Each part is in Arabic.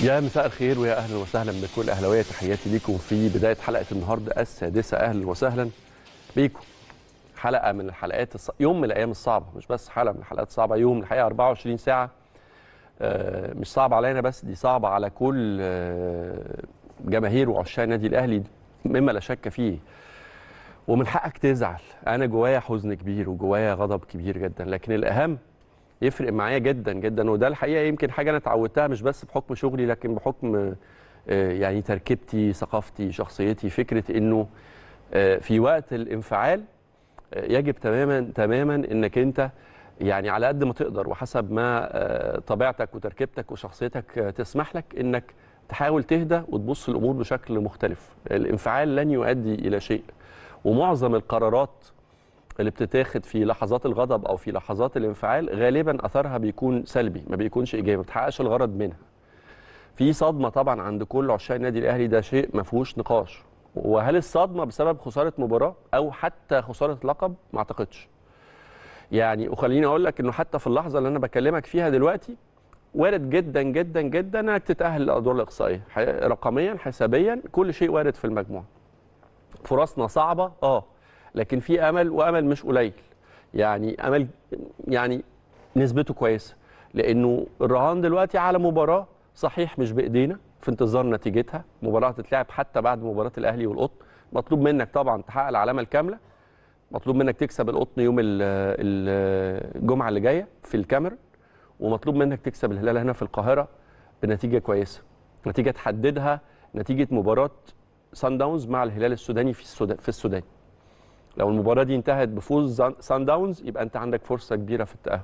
يا مساء الخير ويا اهلا وسهلا بكل اهلاويه تحياتي ليكم في بدايه حلقه النهارده السادسه اهلا وسهلا بيكم حلقه من الحلقات الص... يوم من الايام الصعبه مش بس حلقه من الحلقات الصعبه يوم الحقيقه 24 ساعه آه، مش صعبه علينا بس دي صعبه على كل آه، جماهير وعشاق النادي الاهلي مما لا شك فيه ومن حقك تزعل انا جوايا حزن كبير وجوايا غضب كبير جدا لكن الاهم يفرق معايا جدا جدا وده الحقيقه يمكن حاجه انا اتعودتها مش بس بحكم شغلي لكن بحكم آه، يعني تركيبتي ثقافتي شخصيتي فكره انه آه، في وقت الانفعال آه، يجب تماما تماما انك انت يعني على قد ما تقدر وحسب ما طبيعتك وتركيبتك وشخصيتك تسمح لك انك تحاول تهدى وتبص الامور بشكل مختلف الانفعال لن يؤدي الى شيء ومعظم القرارات اللي بتتاخد في لحظات الغضب او في لحظات الانفعال غالبا اثرها بيكون سلبي ما بيكونش ايجابي ما بتحققش الغرض منها في صدمه طبعا عند كل عشاق النادي الاهلي ده شيء ما فيهوش نقاش وهل الصدمه بسبب خساره مباراه او حتى خساره لقب ما اعتقدش يعني وخليني اقول لك انه حتى في اللحظه اللي انا بكلمك فيها دلوقتي وارد جدا جدا جدا انك تتاهل للادوار الاقصائيه رقميا حسابيا كل شيء وارد في المجموعه فرصنا صعبه اه لكن في امل وامل مش قليل يعني امل يعني نسبته كويسه لانه الرهان دلوقتي على مباراه صحيح مش بايدينا في انتظار نتيجتها مباراه هتتلعب حتى بعد مباراه الاهلي والقطن مطلوب منك طبعا تحقق العلامه الكامله مطلوب منك تكسب القطن يوم الجمعه اللي جايه في الكاميرون ومطلوب منك تكسب الهلال هنا في القاهره بنتيجه كويسه نتيجه تحددها نتيجه مباراه سان داونز مع الهلال السوداني في السودان في السودان لو المباراه دي انتهت بفوز سان داونز يبقى انت عندك فرصه كبيره في التاهل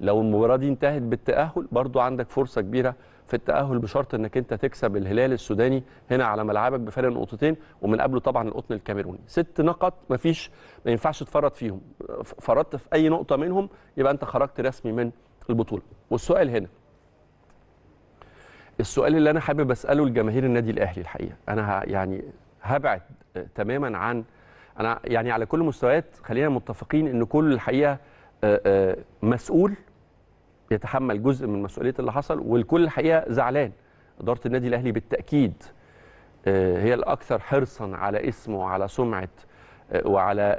لو المباراه دي انتهت بالتاهل برضو عندك فرصه كبيره في التاهل بشرط انك انت تكسب الهلال السوداني هنا على ملعبك بفارق نقطتين ومن قبله طبعا القطن الكاميروني ست نقط مفيش ما ينفعش تفرط فيهم فرطت في اي نقطه منهم يبقى انت خرجت رسمي من البطوله والسؤال هنا السؤال اللي انا حابب اساله لجماهير النادي الاهلي الحقيقه انا يعني هبعد تماما عن انا يعني على كل المستويات خلينا متفقين ان كل الحقيقه آه، آه، مسؤول يتحمل جزء من مسؤوليه اللي حصل والكل الحقيقه زعلان اداره النادي الاهلي بالتاكيد آه، هي الاكثر حرصا على اسمه وعلى سمعه وعلى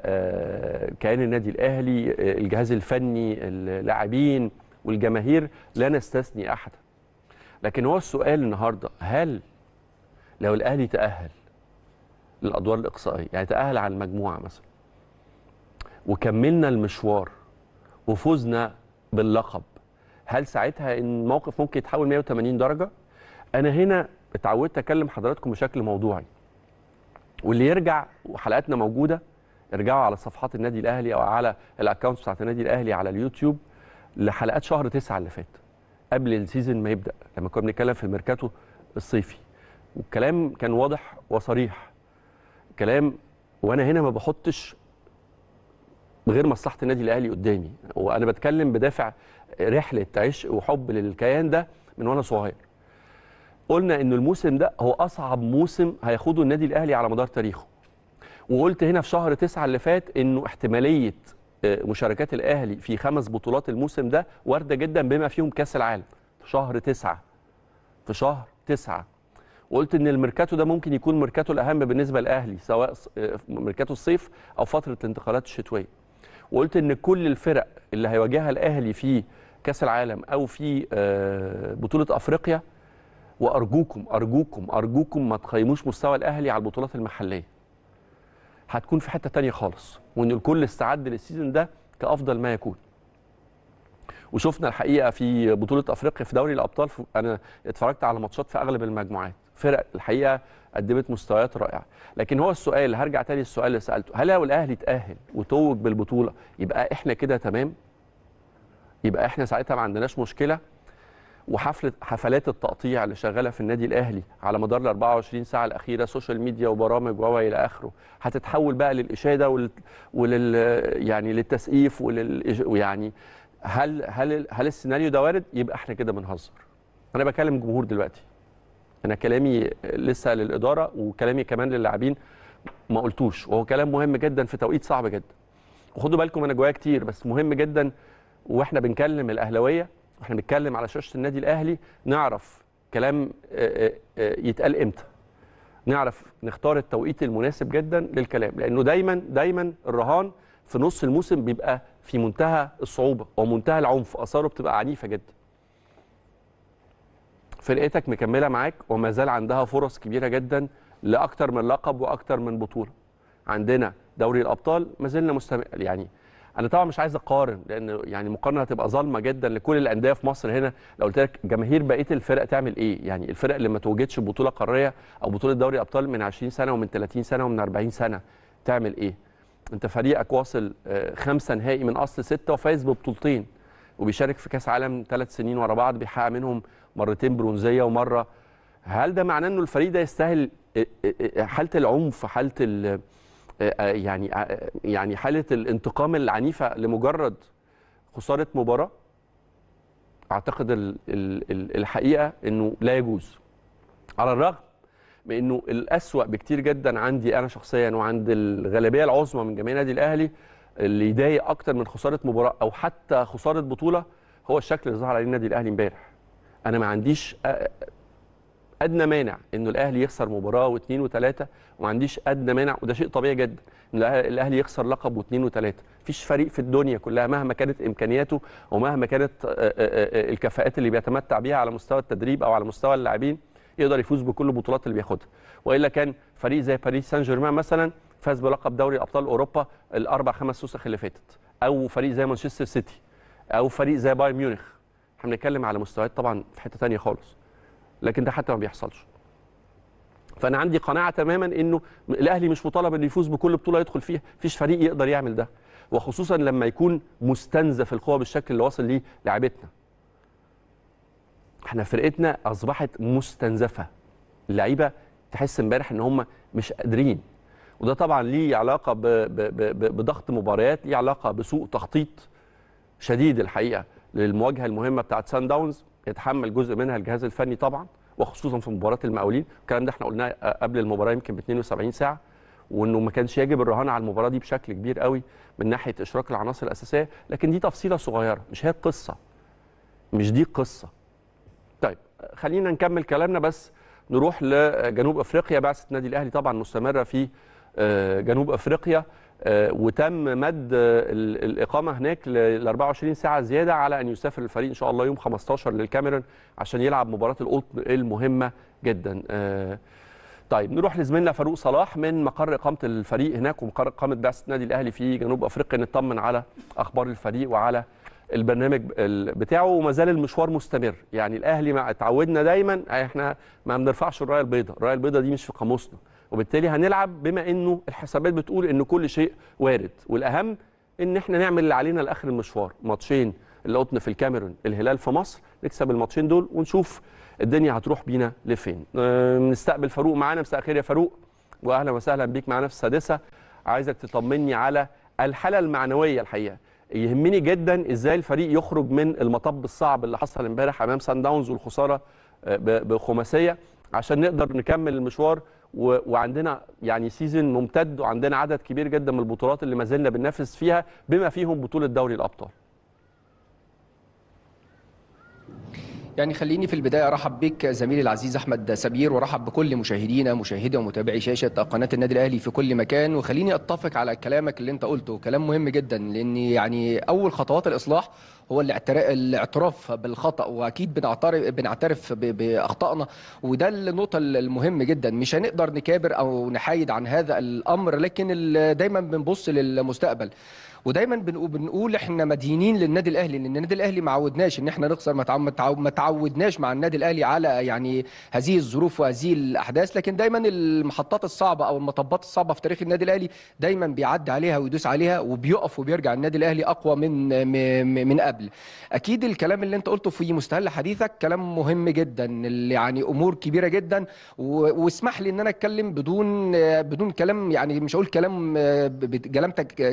كيان النادي الاهلي الجهاز الفني اللاعبين والجماهير لا نستثني احدا لكن هو السؤال النهارده هل لو الاهلي تاهل للادوار الاقصائيه يعني تاهل على المجموعه مثلا وكملنا المشوار وفزنا باللقب هل ساعتها الموقف ممكن يتحول 180 درجه انا هنا اتعودت اكلم حضراتكم بشكل موضوعي واللي يرجع وحلقاتنا موجوده ارجعوا على صفحات النادي الاهلي او على الاكونت بتاعت النادي الاهلي على اليوتيوب لحلقات شهر 9 اللي فات قبل السيزون ما يبدا لما كنا بنتكلم في الميركاتو الصيفي والكلام كان واضح وصريح كلام وانا هنا ما بحطش غير مصلحه النادي الاهلي قدامي وانا بتكلم بدافع رحله عشق وحب للكيان ده من وانا صغير قلنا ان الموسم ده هو اصعب موسم هياخده النادي الاهلي على مدار تاريخه وقلت هنا في شهر تسعة اللي فات انه احتماليه آه، مشاركات الاهلي في خمس بطولات الموسم ده وارده جدا بما فيهم كاس العالم في شهر تسعة في شهر تسعة وقلت ان الميركاتو ده ممكن يكون ميركاتو الاهم بالنسبه للاهلي سواء آه، ميركاتو الصيف او فتره الانتقالات الشتويه وقلت ان كل الفرق اللي هيواجهها الاهلي في كاس العالم او في آه، بطوله افريقيا وارجوكم ارجوكم ارجوكم ما تقيموش مستوى الاهلي على البطولات المحليه هتكون في حته تانية خالص وان الكل استعد للسيزون ده كافضل ما يكون وشفنا الحقيقه في بطوله افريقيا في دوري الابطال انا اتفرجت على ماتشات في اغلب المجموعات فرق الحقيقه قدمت مستويات رائعه لكن هو السؤال هرجع تاني السؤال اللي سالته هل لو الاهلي اتاهل وتوج بالبطوله يبقى احنا كده تمام يبقى احنا ساعتها ما عندناش مشكله وحفله حفلات التقطيع اللي شغاله في النادي الاهلي على مدار ال 24 ساعه الاخيره سوشيال ميديا وبرامج و الى اخره هتتحول بقى للاشاده ولل, ولل... يعني للتسقيف ولل ويعني هل هل هل السيناريو ده وارد يبقى احنا كده بنهزر انا بكلم الجمهور دلوقتي انا كلامي لسه للاداره وكلامي كمان للاعبين ما قلتوش وهو كلام مهم جدا في توقيت صعب جدا وخدوا بالكم انا جوايا كتير بس مهم جدا واحنا بنكلم الاهلاويه واحنا بنتكلم على شاشه النادي الاهلي نعرف كلام آه، آه، آه، يتقال امتى نعرف نختار التوقيت المناسب جدا للكلام لانه دايما دايما الرهان في نص الموسم بيبقى في منتهى الصعوبه ومنتهى العنف اثاره بتبقى عنيفه جدا فرقتك مكمله معاك وما زال عندها فرص كبيره جدا لاكثر من لقب واكثر من بطوله عندنا دوري الابطال ما زلنا مستمر يعني انا طبعا مش عايز اقارن لان يعني مقارنه هتبقى ظالمه جدا لكل الانديه في مصر هنا لو قلت لك جماهير بقيه الفرق تعمل ايه يعني الفرق اللي ما توجدش بطوله قاريه او بطوله دوري ابطال من 20 سنه ومن 30 سنه ومن 40 سنه تعمل ايه انت فريقك واصل آه، خمسه نهائي من اصل سته وفايز ببطولتين وبيشارك في كاس عالم ثلاث سنين ورا بعض بيحقق منهم مرتين برونزيه ومره هل ده معناه انه الفريق ده يستاهل حاله العنف حاله ال آه، آه، يعني آه، يعني حاله الانتقام العنيفه لمجرد خساره مباراه اعتقد الحقيقه انه لا يجوز على الرغم من انه الاسوا بكتير جدا عندي انا شخصيا وعند الغالبيه العظمى من جماهير النادي الاهلي اللي يضايق اكتر من خساره مباراه او حتى خساره بطوله هو الشكل اللي ظهر عليه النادي الاهلي امبارح انا ما عنديش ادنى مانع انه الاهلي يخسر مباراه واثنين وثلاثه وما عنديش ادنى مانع وده شيء طبيعي جدا ان الاهلي يخسر لقب واثنين وثلاثه مفيش فريق في الدنيا كلها مهما كانت امكانياته ومهما كانت الكفاءات اللي بيتمتع بيها على مستوى التدريب او على مستوى اللاعبين يقدر يفوز بكل البطولات اللي بياخدها والا كان فريق زي باريس سان جيرمان مثلا فاز بلقب دوري ابطال اوروبا الاربع خمس نسخ اللي فاتت او فريق زي مانشستر سيتي او فريق زي بايرن ميونخ احنا بنتكلم على مستويات طبعا في حته ثانيه خالص لكن ده حتى ما بيحصلش فانا عندي قناعه تماما انه الاهلي مش مطالب انه يفوز بكل بطوله يدخل فيها مفيش فريق يقدر يعمل ده وخصوصا لما يكون مستنزف القوه بالشكل اللي واصل ليه لعبتنا احنا فرقتنا اصبحت مستنزفه اللعيبه تحس امبارح ان هم مش قادرين وده طبعا ليه علاقه بضغط مباريات ليه علاقه بسوء تخطيط شديد الحقيقه للمواجهه المهمه بتاعه سان داونز يتحمل جزء منها الجهاز الفني طبعا وخصوصا في مباراه المقاولين الكلام ده احنا قلناه قبل المباراه يمكن ب 72 ساعه وانه ما كانش يجب الرهان على المباراه دي بشكل كبير قوي من ناحيه اشراك العناصر الاساسيه لكن دي تفصيله صغيره مش هي القصه مش دي القصه طيب خلينا نكمل كلامنا بس نروح لجنوب افريقيا بعثه النادي الاهلي طبعا مستمره في آه، جنوب افريقيا آه، وتم مد الاقامه هناك ل 24 ساعه زياده على ان يسافر الفريق ان شاء الله يوم 15 للكاميرون عشان يلعب مباراه القطن المهمه جدا آه، طيب نروح لزميلنا فاروق صلاح من مقر اقامه الفريق هناك ومقر اقامه بعثه النادي الاهلي في جنوب افريقيا نطمن على اخبار الفريق وعلى البرنامج بتاعه وما زال المشوار مستمر يعني الاهلي ما اتعودنا دايما احنا ما بنرفعش الرايه البيضاء الرايه البيضاء دي مش في قاموسنا وبالتالي هنلعب بما انه الحسابات بتقول ان كل شيء وارد والاهم ان احنا نعمل اللي علينا لاخر المشوار ماتشين اللي قطن في الكاميرون الهلال في مصر نكسب الماتشين دول ونشوف الدنيا هتروح بينا لفين آه، نستقبل فاروق معانا مساء الخير يا فاروق واهلا وسهلا بيك معانا في السادسه عايزك تطمني على الحاله المعنويه الحقيقه يهمني جدا ازاي الفريق يخرج من المطب الصعب اللي حصل امبارح امام سان داونز والخساره آه، بخماسيه عشان نقدر نكمل المشوار وعندنا يعني سيزون ممتد وعندنا عدد كبير جدا من البطولات اللي ما زلنا بننافس فيها بما فيهم بطوله دوري الابطال يعني خليني في البدايه ارحب بك زميلي العزيز احمد سبير وارحب بكل مشاهدينا مشاهدي ومتابعي شاشه قناه النادي الاهلي في كل مكان وخليني اتفق على كلامك اللي انت قلته كلام مهم جدا لان يعني اول خطوات الاصلاح هو الاعتراف بالخطا واكيد بنعترف بنعترف باخطائنا وده النقطه المهم جدا مش هنقدر نكابر او نحايد عن هذا الامر لكن دايما بنبص للمستقبل ودايما بنقول احنا مدينين للنادي الاهلي لان النادي الاهلي ما عودناش ان احنا نخسر ما تعودناش مع النادي الاهلي على يعني هذه الظروف وهذه الاحداث لكن دايما المحطات الصعبه او المطبات الصعبه في تاريخ النادي الاهلي دايما بيعدي عليها ويدوس عليها وبيقف وبيرجع النادي الاهلي اقوى من من قبل اكيد الكلام اللي انت قلته في مستهل حديثك كلام مهم جدا يعني امور كبيره جدا واسمح لي ان انا اتكلم بدون بدون كلام يعني مش هقول كلام آه،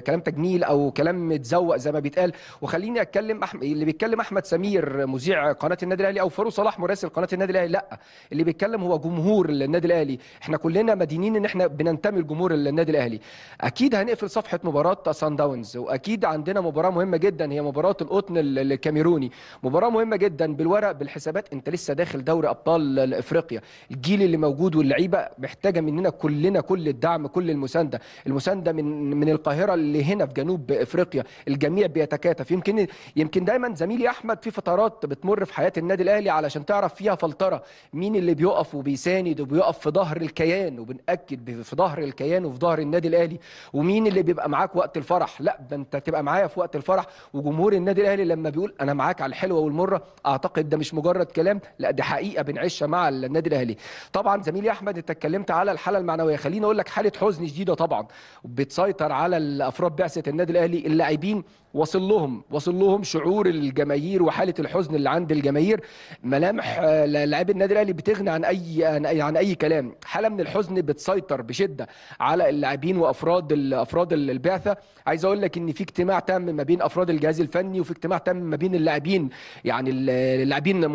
كلام تجميل او وكلام متزوق زي ما بيتقال وخليني اتكلم أحمد اللي بيتكلم احمد سمير مذيع قناه النادي الاهلي او فاروق صلاح مراسل قناه النادي الاهلي لا اللي بيتكلم هو جمهور النادي الاهلي احنا كلنا مدينين ان احنا بننتمي لجمهور النادي الاهلي اكيد هنقفل صفحه مباراه سان داونز واكيد عندنا مباراه مهمه جدا هي مباراه القطن الكاميروني مباراه مهمه جدا بالورق بالحسابات انت لسه داخل دوري ابطال افريقيا الجيل اللي موجود واللعيبه محتاجه مننا كلنا كل الدعم كل المسانده المسانده من من القاهره اللي هنا في جنوب بافريقيا الجميع بيتكاتف يمكن يمكن دايما زميلي احمد في فترات بتمر في حياه النادي الاهلي علشان تعرف فيها فلتره مين اللي بيقف وبيساند وبيقف في ظهر الكيان وبناكد في ظهر الكيان وفي ظهر النادي الاهلي ومين اللي بيبقى معاك وقت الفرح لا ده انت تبقى معايا في وقت الفرح وجمهور النادي الاهلي لما بيقول انا معاك على الحلوه والمره اعتقد ده مش مجرد كلام لا ده حقيقه بنعيشها مع النادي الاهلي طبعا زميلي احمد انت اتكلمت على الحاله المعنويه خليني اقول لك حاله حزن شديده طبعا بتسيطر على افراد بعثه النادي الاهلي اللاعبين وصل لهم وصل لهم شعور الجماهير وحاله الحزن اللي عند الجماهير ملامح آه، لاعبي النادي الاهلي بتغني عن اي عن اي كلام حاله من الحزن بتسيطر بشده على اللاعبين وافراد افراد البعثه عايز اقول لك ان في اجتماع تم ما بين افراد الجهاز الفني وفي اجتماع تم ما بين اللاعبين يعني اللاعبين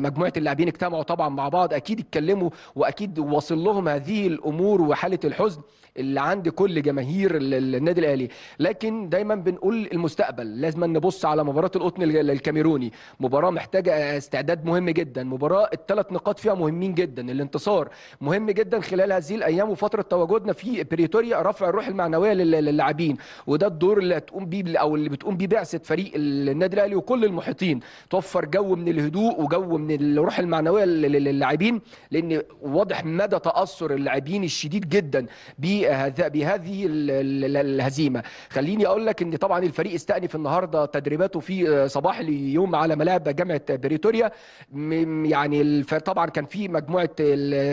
مجموعه اللاعبين اجتمعوا طبعا مع بعض اكيد اتكلموا واكيد وصل لهم هذه الامور وحاله الحزن اللي عند كل جماهير النادي الاهلي لكن دايما بنقول المستقبل لازم نبص على مباراه القطن الكاميروني مباراه محتاجه استعداد مهم جدا مباراه الثلاث نقاط فيها مهمين جدا الانتصار مهم جدا خلال هذه الايام وفتره تواجدنا في بريتوريا رفع الروح المعنويه للاعبين وده الدور اللي هتقوم بيه او اللي بتقوم بيه بعثه فريق النادي الاهلي وكل المحيطين توفر جو من الهدوء وجو من الروح المعنويه للاعبين لان واضح مدى تاثر اللاعبين الشديد جدا بهذه الهزيمه خليني اقول لك ان طبعا الفريق الفريق استأنف النهارده تدريباته في آه، صباح اليوم على ملاعب جامعه بريتوريا يعني طبعا كان في مجموعه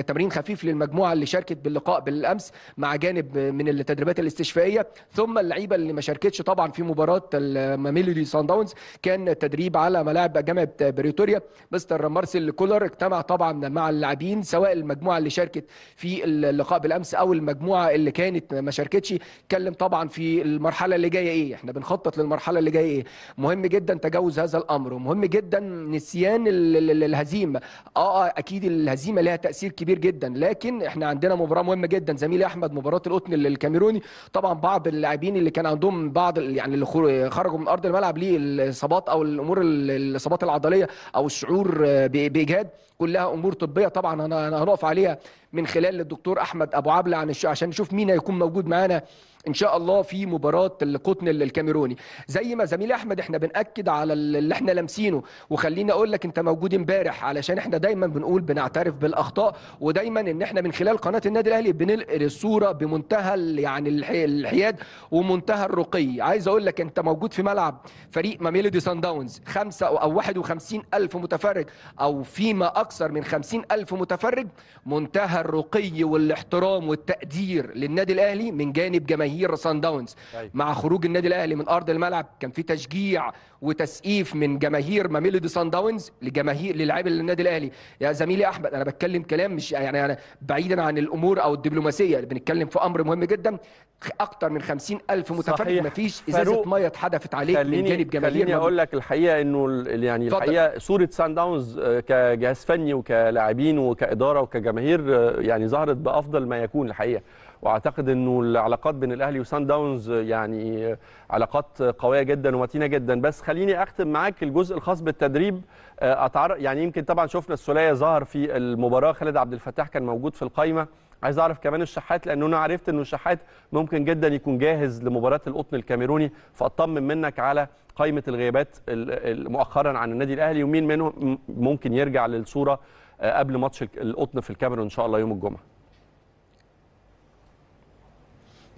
تمرين خفيف للمجموعه اللي شاركت باللقاء بالامس مع جانب من التدريبات الاستشفائيه ثم اللعيبه اللي ما شاركتش طبعا في مباراه ميلودي سان داونز كان تدريب على ملاعب جامعه بريتوريا مستر مارسيل كولر اجتمع طبعا مع اللاعبين سواء المجموعه اللي شاركت في اللقاء بالامس او المجموعه اللي كانت ما شاركتش اتكلم طبعا في المرحله اللي جايه ايه احنا بنخطط نخطط للمرحله اللي جايه ايه مهم جدا تجاوز هذا الامر ومهم جدا نسيان الهزيمه آه،, اه اكيد الهزيمه لها تاثير كبير جدا لكن احنا عندنا مباراه مهمه جدا زميلي احمد مباراه القطن الكاميروني طبعا بعض اللاعبين اللي كان عندهم بعض يعني اللي خرجوا من ارض الملعب ليه الاصابات او الامور الاصابات العضليه او الشعور آه، باجهاد كلها امور طبيه طبعا انا هنقف عليها من خلال الدكتور احمد ابو عبله عن الش... عشان نشوف مين هيكون موجود معانا ان شاء الله في مباراه القطن الكاميروني زي ما زميلي احمد احنا بناكد على اللي احنا لامسينه وخليني اقول لك انت موجود امبارح علشان احنا دايما بنقول بنعترف بالاخطاء ودايما ان احنا من خلال قناه النادي الاهلي بننقل الصوره بمنتهى يعني الحياد ومنتهى الرقي عايز اقول لك انت موجود في ملعب فريق ميلودي سان داونز خمسة او 51 الف متفرج او فيما اكثر من 50 الف متفرج منتهى الرقي والاحترام والتقدير للنادي الاهلي من جانب جماهير جماهير سان داونز طيب. مع خروج النادي الاهلي من ارض الملعب كان في تشجيع وتسقيف من جماهير ماميلودي سان داونز لجماهير للاعيبه النادي الاهلي يا زميلي احمد انا بتكلم كلام مش يعني انا بعيدا عن الامور او الدبلوماسيه بنتكلم في امر مهم جدا اكتر من 50 الف متفرج فيش ازازه ميه اتحدفت عليك من جانب جماهير خليني اقول لك الحقيقه انه يعني الحقيقه صوره سان داونز آه، كجهاز فني وكلاعبين وكاداره وكجماهير آه، يعني ظهرت بافضل ما يكون الحقيقه واعتقد انه العلاقات بين الاهلي وسان داونز يعني علاقات قويه جدا ومتينه جدا بس خليني اختم معاك الجزء الخاص بالتدريب آه، اتعرف يعني يمكن طبعا شفنا السوليه ظهر في المباراه خالد عبد الفتاح كان موجود في القايمه عايز اعرف كمان الشحات لان انا عرفت ان الشحات ممكن جدا يكون جاهز لمباراه القطن الكاميروني فاطمن منك على قائمه الغيابات مؤخرا عن النادي الاهلي ومين منهم ممكن يرجع للصوره آه، قبل ماتش القطن في الكاميرون ان شاء الله يوم الجمعه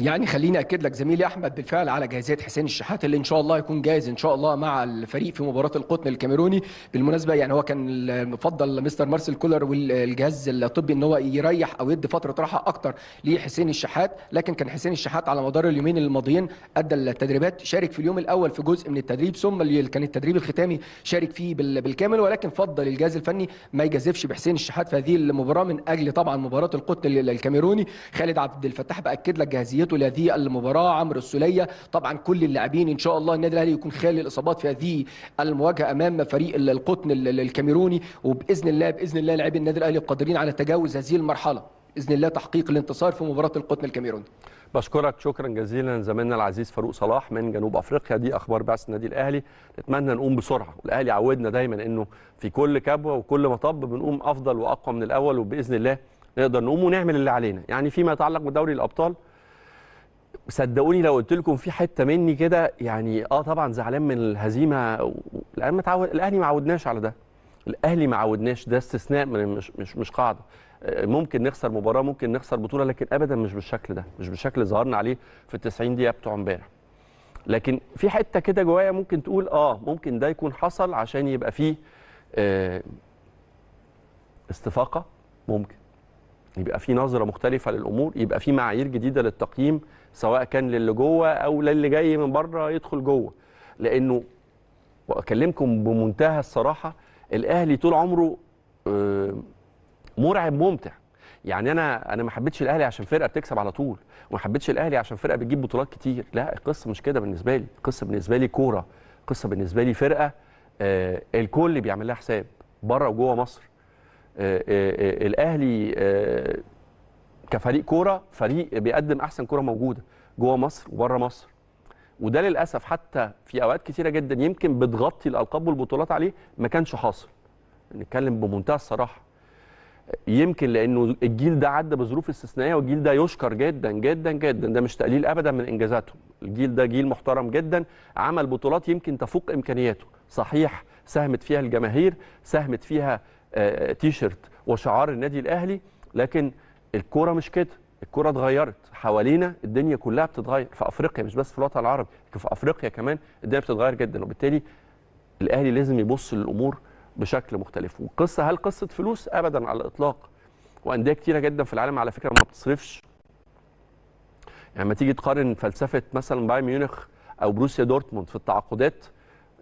يعني خليني اكد لك زميلي احمد بالفعل على جاهزيه حسين الشحات اللي ان شاء الله يكون جاهز ان شاء الله مع الفريق في مباراه القطن الكاميروني بالمناسبه يعني هو كان المفضل مستر مارسيل كولر والجهاز الطبي ان هو يريح او يدي فتره راحه اكتر لحسين الشحات لكن كان حسين الشحات على مدار اليومين الماضيين ادى التدريبات شارك في اليوم الاول في جزء من التدريب ثم اللي كان التدريب الختامي شارك فيه بالكامل ولكن فضل الجهاز الفني ما يجازفش بحسين الشحات في هذه المباراه من اجل طبعا مباراه القطن الكاميروني خالد عبد الفتاح باكد لك جاهزيته لهذه المباراه عمرو السوليه طبعا كل اللاعبين ان شاء الله النادي الاهلي يكون خالي الاصابات في هذه المواجهه امام فريق القطن الكاميروني وباذن الله باذن الله لاعبي النادي الاهلي قادرين على تجاوز هذه المرحله باذن الله تحقيق الانتصار في مباراه القطن الكاميروني بشكرك شكرا جزيلا زميلنا العزيز فاروق صلاح من جنوب افريقيا دي اخبار بعث النادي الاهلي نتمنى نقوم بسرعه والاهلي عودنا دايما انه في كل كبوه وكل مطب بنقوم افضل واقوى من الاول وباذن الله نقدر نقوم ونعمل اللي علينا يعني فيما يتعلق بدوري الابطال صدقوني لو قلت لكم في حته مني كده يعني اه طبعا زعلان من الهزيمه الان متعود الاهلي ما عودناش على ده الاهلي ما عودناش ده استثناء مش مش مش قاعده ممكن نخسر مباراه ممكن نخسر بطوله لكن ابدا مش بالشكل ده مش بالشكل ظهرنا عليه في ال 90 دقيقه بتوع امبارح لكن في حته كده جوايا ممكن تقول اه ممكن ده يكون حصل عشان يبقى فيه آه استفاقه ممكن يبقى فيه نظره مختلفه للامور يبقى فيه معايير جديده للتقييم سواء كان للي جوه او للي جاي من بره يدخل جوه لانه واكلمكم بمنتهى الصراحه الاهلي طول عمره آه، مرعب ممتع يعني انا انا ما حبيتش الاهلي عشان فرقه بتكسب على طول وما حبيتش الاهلي عشان فرقه بتجيب بطولات كتير لا القصه مش كده بالنسبه لي القصه بالنسبه لي كوره القصه بالنسبه لي فرقه آه، الكل بيعمل لها حساب بره وجوه مصر آه، الاهلي كفريق كوره فريق بيقدم احسن كوره موجوده جوه مصر وبره مصر وده للاسف حتى في اوقات كثيره جدا يمكن بتغطي الالقاب والبطولات عليه ما كانش حاصل نتكلم بمنتهى الصراحه يمكن لانه الجيل ده عدى بظروف استثنائيه والجيل ده يشكر جدا جدا جدا ده مش تقليل ابدا من انجازاته الجيل ده جيل محترم جدا عمل بطولات يمكن تفوق امكانياته صحيح ساهمت فيها الجماهير ساهمت فيها آه، آه، تيشرت وشعار النادي الاهلي لكن الكوره مش كده الكوره اتغيرت حوالينا الدنيا كلها بتتغير في افريقيا مش بس في الوطن العربي في افريقيا كمان الدنيا بتتغير جدا وبالتالي الاهلي لازم يبص للامور بشكل مختلف والقصه هل قصه فلوس ابدا على الاطلاق وانديه كتيره جدا في العالم على فكره ما بتصرفش يعني لما تيجي تقارن فلسفه مثلا بايرن ميونخ او بروسيا دورتموند في التعاقدات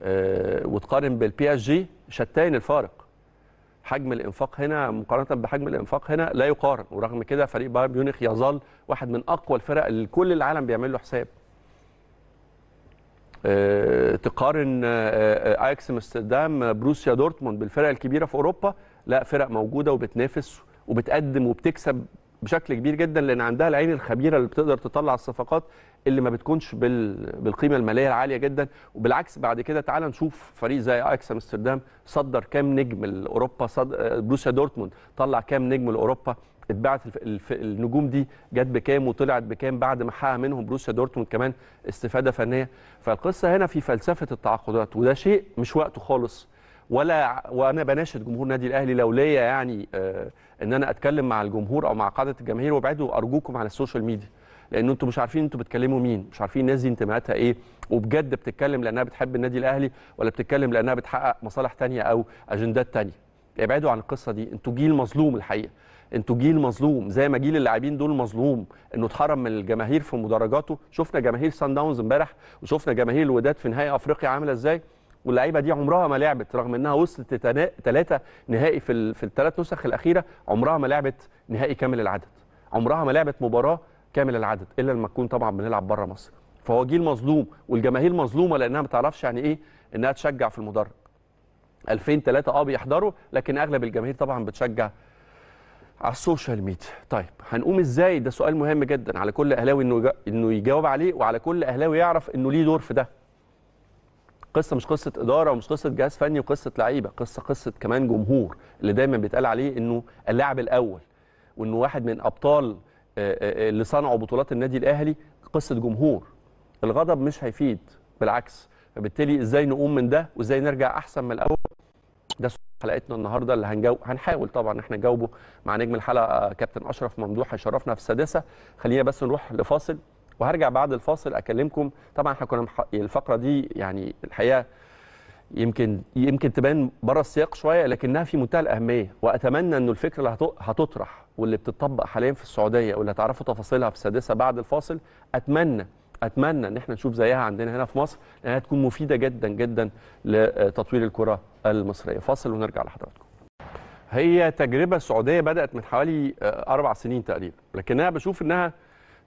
آه، وتقارن بالبي اس جي شتان الفارق حجم الانفاق هنا مقارنه بحجم الانفاق هنا لا يقارن ورغم كده فريق بايرن ميونخ يظل واحد من اقوى الفرق اللي كل العالم بيعمل له حساب أه تقارن آه، آه، اياكس امستردام آه، بروسيا دورتموند بالفرق الكبيره في اوروبا لا فرق موجوده وبتنافس وبتقدم وبتكسب بشكل كبير جدا لان عندها العين الخبيره اللي بتقدر تطلع الصفقات اللي ما بتكونش بال... بالقيمه الماليه العاليه جدا وبالعكس بعد كده تعال نشوف فريق زي اياكس امستردام صدر كام نجم لاوروبا صد... بروسيا دورتموند طلع كام نجم لاوروبا اتبعت الف... النجوم دي جت بكام وطلعت بكام بعد ما حقق منهم بروسيا دورتموند كمان استفاده فنيه فالقصه هنا في فلسفه التعاقدات وده شيء مش وقته خالص ولا وانا بناشد جمهور النادي الاهلي لو ليا يعني آه ان انا اتكلم مع الجمهور او مع قاعده الجماهير وابعدوا ارجوكم على السوشيال ميديا لان انتوا مش عارفين انتوا بتكلموا مين مش عارفين الناس دي انتماءاتها ايه وبجد بتتكلم لانها بتحب النادي الاهلي ولا بتتكلم لانها بتحقق مصالح ثانيه او اجندات ثانيه ابعدوا عن القصه دي انتوا جيل مظلوم الحقيقه انتوا جيل مظلوم زي ما جيل اللاعبين دول مظلوم انه اتحرم من الجماهير في مدرجاته شفنا جماهير سان داونز امبارح وشفنا جماهير الوداد في نهائي افريقيا عامله ازاي واللعيبه دي عمرها ما لعبت رغم انها وصلت ثلاثه نهائي في في الثلاث نسخ الاخيره عمرها ما لعبت نهائي كامل العدد عمرها ما لعبت مباراه كامل العدد الا لما تكون طبعا بنلعب بره مصر فهو جيل مظلوم والجماهير مظلومه لانها ما تعرفش يعني ايه انها تشجع في المدرج 2000 3 اه بيحضروا لكن اغلب الجماهير طبعا بتشجع على السوشيال ميديا طيب هنقوم ازاي ده سؤال مهم جدا على كل اهلاوي انه انه يجاوب عليه وعلى كل اهلاوي يعرف انه ليه دور في ده قصه مش قصه اداره ومش قصه جهاز فني وقصه لعيبه قصه قصه كمان جمهور اللي دايما بيتقال عليه انه اللاعب الاول وانه واحد من ابطال آه، آه، آه، اللي صنعوا بطولات النادي الاهلي قصه جمهور الغضب مش هيفيد بالعكس فبالتالي ازاي نقوم من ده وازاي نرجع احسن من الاول ده حلقتنا النهارده اللي هنجاوب هنحاول طبعا احنا نجاوبه مع نجم الحلقه كابتن اشرف ممدوح هيشرفنا في السادسه خلينا بس نروح لفاصل وهرجع بعد الفاصل اكلمكم طبعا احنا كنا الفقره دي يعني الحقيقه يمكن يمكن تبان بره السياق شويه لكنها في منتهى الاهميه واتمنى انه الفكره اللي هتطرح واللي بتطبق حاليا في السعوديه واللي هتعرفوا تفاصيلها في السادسه بعد الفاصل اتمنى اتمنى ان احنا نشوف زيها عندنا هنا في مصر لانها تكون مفيده جدا جدا لتطوير الكره المصريه فاصل ونرجع لحضراتكم هي تجربه سعوديه بدات من حوالي آه، اربع سنين تقريبا لكن انا بشوف انها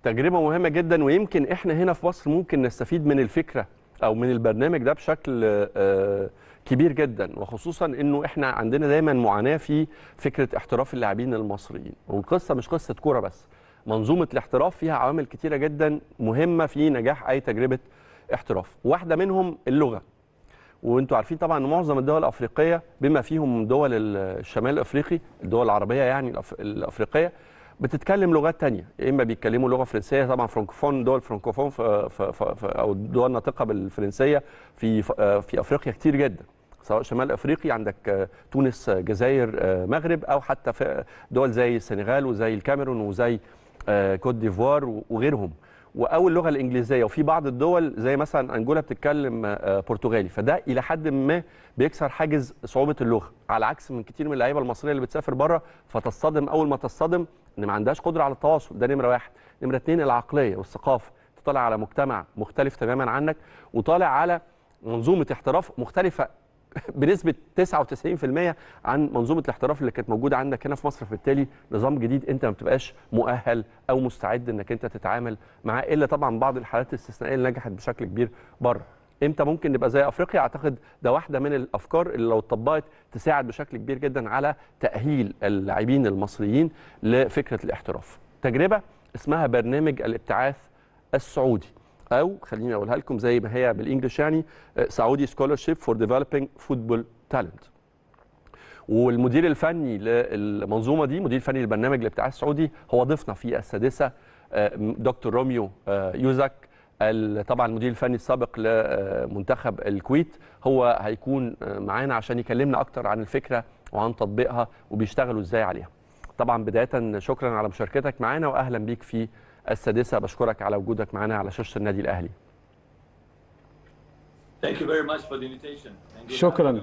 تجربه مهمه جدا ويمكن احنا هنا في مصر ممكن نستفيد من الفكره او من البرنامج ده بشكل آه، كبير جدا وخصوصا انه احنا عندنا دايما معاناه في فكره احتراف اللاعبين المصريين والقصه مش قصه كوره بس منظومه الاحتراف فيها عوامل كتيره جدا مهمه في نجاح اي تجربه احتراف واحده منهم اللغه وانتم عارفين طبعا ان معظم الدول الافريقيه بما فيهم دول الشمال الافريقي الدول العربيه يعني الافريقيه بتتكلم لغات تانية يا اما بيتكلموا لغه فرنسيه طبعا فرانكوفون دول فرانكوفون في في في او دول ناطقه بالفرنسيه في في افريقيا كتير جدا سواء شمال افريقي عندك آه، تونس آه، جزائر آه، مغرب او حتى في دول زي السنغال وزي الكاميرون وزي كوت ديفوار وغيرهم واول لغه الانجليزيه وفي بعض الدول زي مثلا انجولا بتتكلم برتغالي فده الى حد ما بيكسر حاجز صعوبه اللغه على عكس من كتير من اللعيبه المصريه اللي بتسافر بره فتصطدم اول ما تصطدم ان ما عندهاش قدره على التواصل ده نمره واحد نمره اتنين العقليه والثقافه طالع على مجتمع مختلف تماما عنك وطالع على منظومه احتراف مختلفه بنسبه 99% عن منظومه الاحتراف اللي كانت موجوده عندك هنا في مصر فبالتالي نظام جديد انت ما بتبقاش مؤهل او مستعد انك انت تتعامل معاه الا طبعا بعض الحالات الاستثنائيه اللي نجحت بشكل كبير بره امتى ممكن نبقى زي افريقيا اعتقد ده واحده من الافكار اللي لو اتطبقت تساعد بشكل كبير جدا على تاهيل اللاعبين المصريين لفكره الاحتراف تجربه اسمها برنامج الابتعاث السعودي او خليني اقولها لكم زي ما هي بالانجلش يعني آه، سعودي سكولرشيب فور ديفلوبينج فوتبول تالنت والمدير الفني للمنظومه دي مدير فني للبرنامج الابتعاث السعودي هو ضيفنا في السادسه آه، دكتور روميو آه، يوزك طبعا المدير الفني السابق لمنتخب الكويت هو هيكون معانا عشان يكلمنا اكتر عن الفكره وعن تطبيقها وبيشتغلوا ازاي عليها طبعا بدايه شكرا على مشاركتك معانا واهلا بيك في السادسه بشكرك على وجودك معانا على شاشه النادي الاهلي شكرا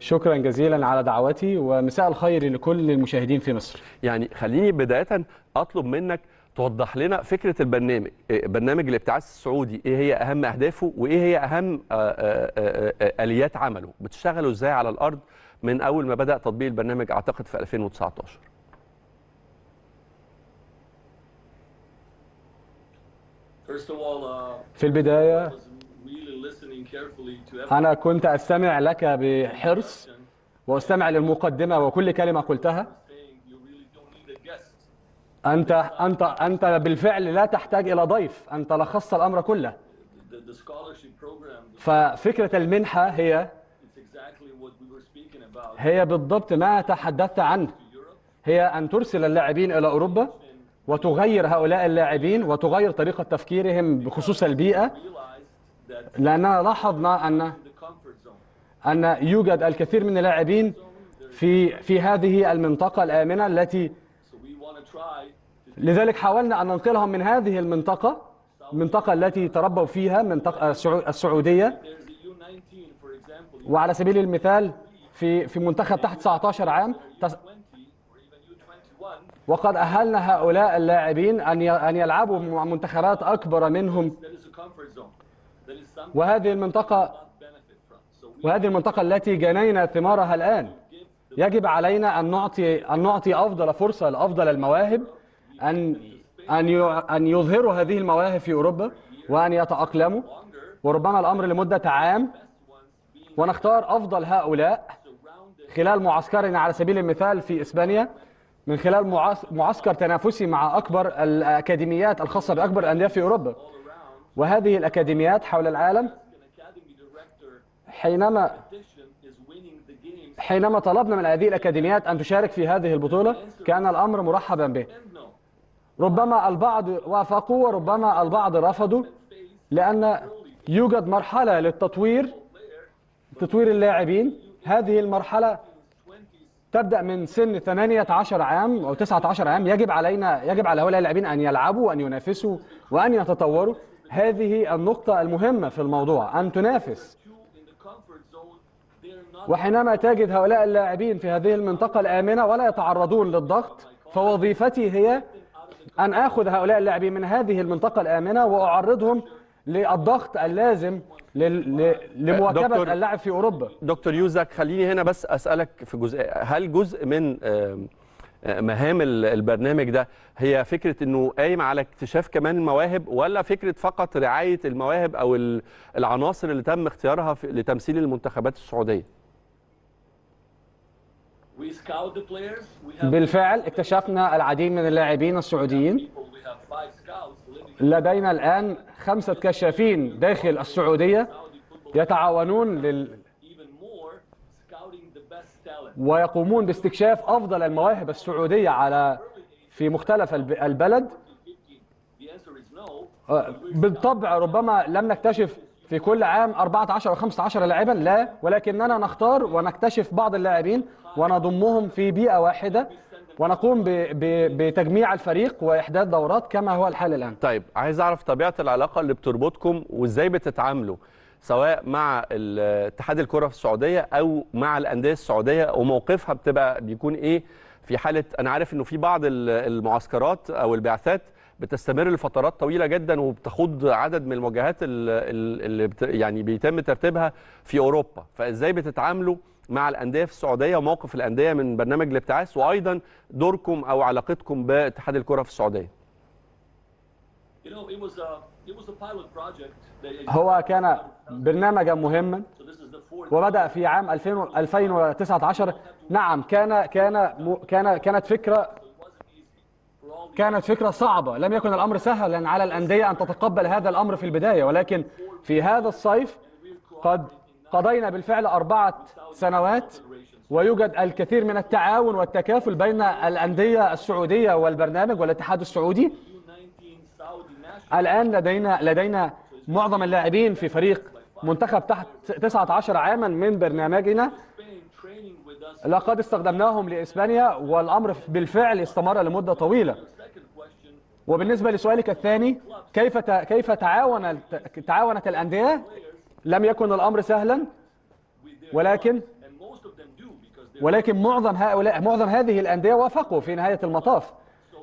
شكرا جزيلا على دعوتي ومساء الخير لكل المشاهدين في مصر يعني خليني بدايه اطلب منك توضح لنا فكره البرنامج إيه، برنامج الابتعاث السعودي ايه هي اهم اهدافه وايه هي اهم آه، آه، آه، اليات عمله بتشتغلوا ازاي على الارض من اول ما بدا تطبيق البرنامج اعتقد في 2019 uh, في البدايه انا كنت استمع لك بحرص واستمع للمقدمه وكل كلمه قلتها انت انت انت بالفعل لا تحتاج الى ضيف انت لخصت الامر كله ففكره المنحه هي هي بالضبط ما تحدثت عنه هي ان ترسل اللاعبين الى اوروبا وتغير هؤلاء اللاعبين وتغير طريقه تفكيرهم بخصوص البيئه لاننا لاحظنا ان ان يوجد الكثير من اللاعبين في في هذه المنطقه الامنه التي لذلك حاولنا أن ننقلهم من هذه المنطقة المنطقة التي تربوا فيها منطقة السعودية وعلى سبيل المثال في في منتخب تحت 19 عام وقد أهلنا هؤلاء اللاعبين أن أن يلعبوا مع منتخبات أكبر منهم وهذه المنطقة وهذه المنطقة التي جنينا ثمارها الآن يجب علينا أن نعطي أن نعطي أفضل فرصة لأفضل المواهب أن أن أن يظهروا هذه المواهب في أوروبا وأن يتأقلموا وربما الأمر لمدة عام ونختار أفضل هؤلاء خلال معسكرنا على سبيل المثال في إسبانيا من خلال معسكر تنافسي مع أكبر الأكاديميات الخاصة بأكبر الأندية في أوروبا وهذه الأكاديميات حول العالم حينما حينما طلبنا من هذه الأكاديميات أن تشارك في هذه البطولة كان الأمر مرحبا به ربما البعض وافقوا وربما البعض رفضوا لأن يوجد مرحلة للتطوير تطوير اللاعبين هذه المرحلة تبدأ من سن 18 عام أو 19 عام يجب علينا يجب على هؤلاء اللاعبين أن يلعبوا وأن ينافسوا وأن يتطوروا هذه النقطة المهمة في الموضوع أن تنافس وحينما تجد هؤلاء اللاعبين في هذه المنطقة الآمنة ولا يتعرضون للضغط فوظيفتي هي أن أخذ هؤلاء اللاعبين من هذه المنطقة الآمنة وأعرضهم للضغط اللازم لمواكبة اللعب في أوروبا دكتور يوزك خليني هنا بس أسألك في جزء هل جزء من آه، مهام البرنامج ده هي فكره انه قايم على اكتشاف كمان المواهب ولا فكره فقط رعايه المواهب او العناصر اللي تم اختيارها لتمثيل المنتخبات السعوديه؟ بالفعل اكتشفنا العديد من اللاعبين السعوديين لدينا الآن خمسة كشافين داخل السعودية يتعاونون لل ويقومون باستكشاف أفضل المواهب السعودية على في مختلف البلد آه، بالطبع ربما لم نكتشف في كل عام 14 أو 15 لاعبا لا ولكننا نختار ونكتشف بعض اللاعبين ونضمهم في بيئة واحدة ونقوم بتجميع الفريق واحداث دورات كما هو الحال الان طيب عايز اعرف طبيعه العلاقه اللي بتربطكم وازاي بتتعاملوا سواء مع اتحاد الكره في السعوديه او مع الانديه السعوديه وموقفها بتبقى بيكون ايه في حاله انا عارف انه في بعض المعسكرات او البعثات بتستمر لفترات طويله جدا وبتخوض عدد من المواجهات اللي يعني بيتم ترتيبها في اوروبا فازاي بتتعاملوا مع الانديه في السعوديه وموقف الانديه من برنامج الابتعاث وايضا دوركم او علاقتكم باتحاد الكره في السعوديه هو كان برنامجا مهما وبدا في عام 2019 نعم كان كان كان كانت فكره كانت فكرة صعبة لم يكن الأمر سهلا على الأندية أن تتقبل هذا الأمر في البداية ولكن في هذا الصيف قد قضينا بالفعل أربعة سنوات ويوجد الكثير من التعاون والتكافل بين الأندية السعودية والبرنامج والاتحاد السعودي الآن لدينا لدينا معظم اللاعبين في فريق منتخب تحت 19 عاما من برنامجنا لقد استخدمناهم لإسبانيا والأمر بالفعل استمر لمدة طويلة وبالنسبة لسؤالك الثاني كيف كيف تعاونت تعاونت الأندية لم يكن الأمر سهلا ولكن ولكن معظم هؤلاء معظم هذه الأندية وافقوا في نهاية المطاف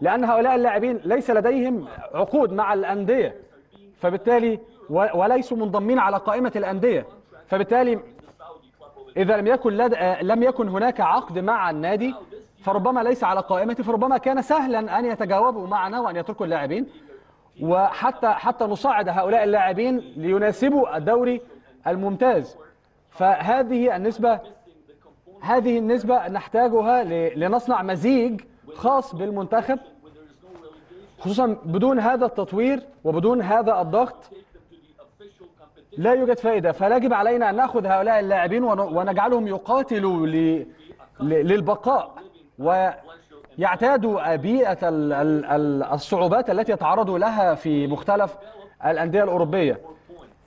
لأن هؤلاء اللاعبين ليس لديهم عقود مع الأندية فبالتالي وليسوا منضمين على قائمة الأندية فبالتالي إذا لم يكن لد... لم يكن هناك عقد مع النادي فربما ليس على قائمته فربما كان سهلا أن يتجاوبوا معنا وأن يتركوا اللاعبين وحتى حتى نصعد هؤلاء اللاعبين ليناسبوا الدوري الممتاز فهذه النسبة هذه النسبة نحتاجها لنصنع مزيج خاص بالمنتخب خصوصا بدون هذا التطوير وبدون هذا الضغط لا يوجد فائدة فيجب علينا أن نأخذ هؤلاء اللاعبين ونجعلهم يقاتلوا للبقاء يعتاد بيئة الصعوبات التي يتعرضوا لها في مختلف الأندية الأوروبية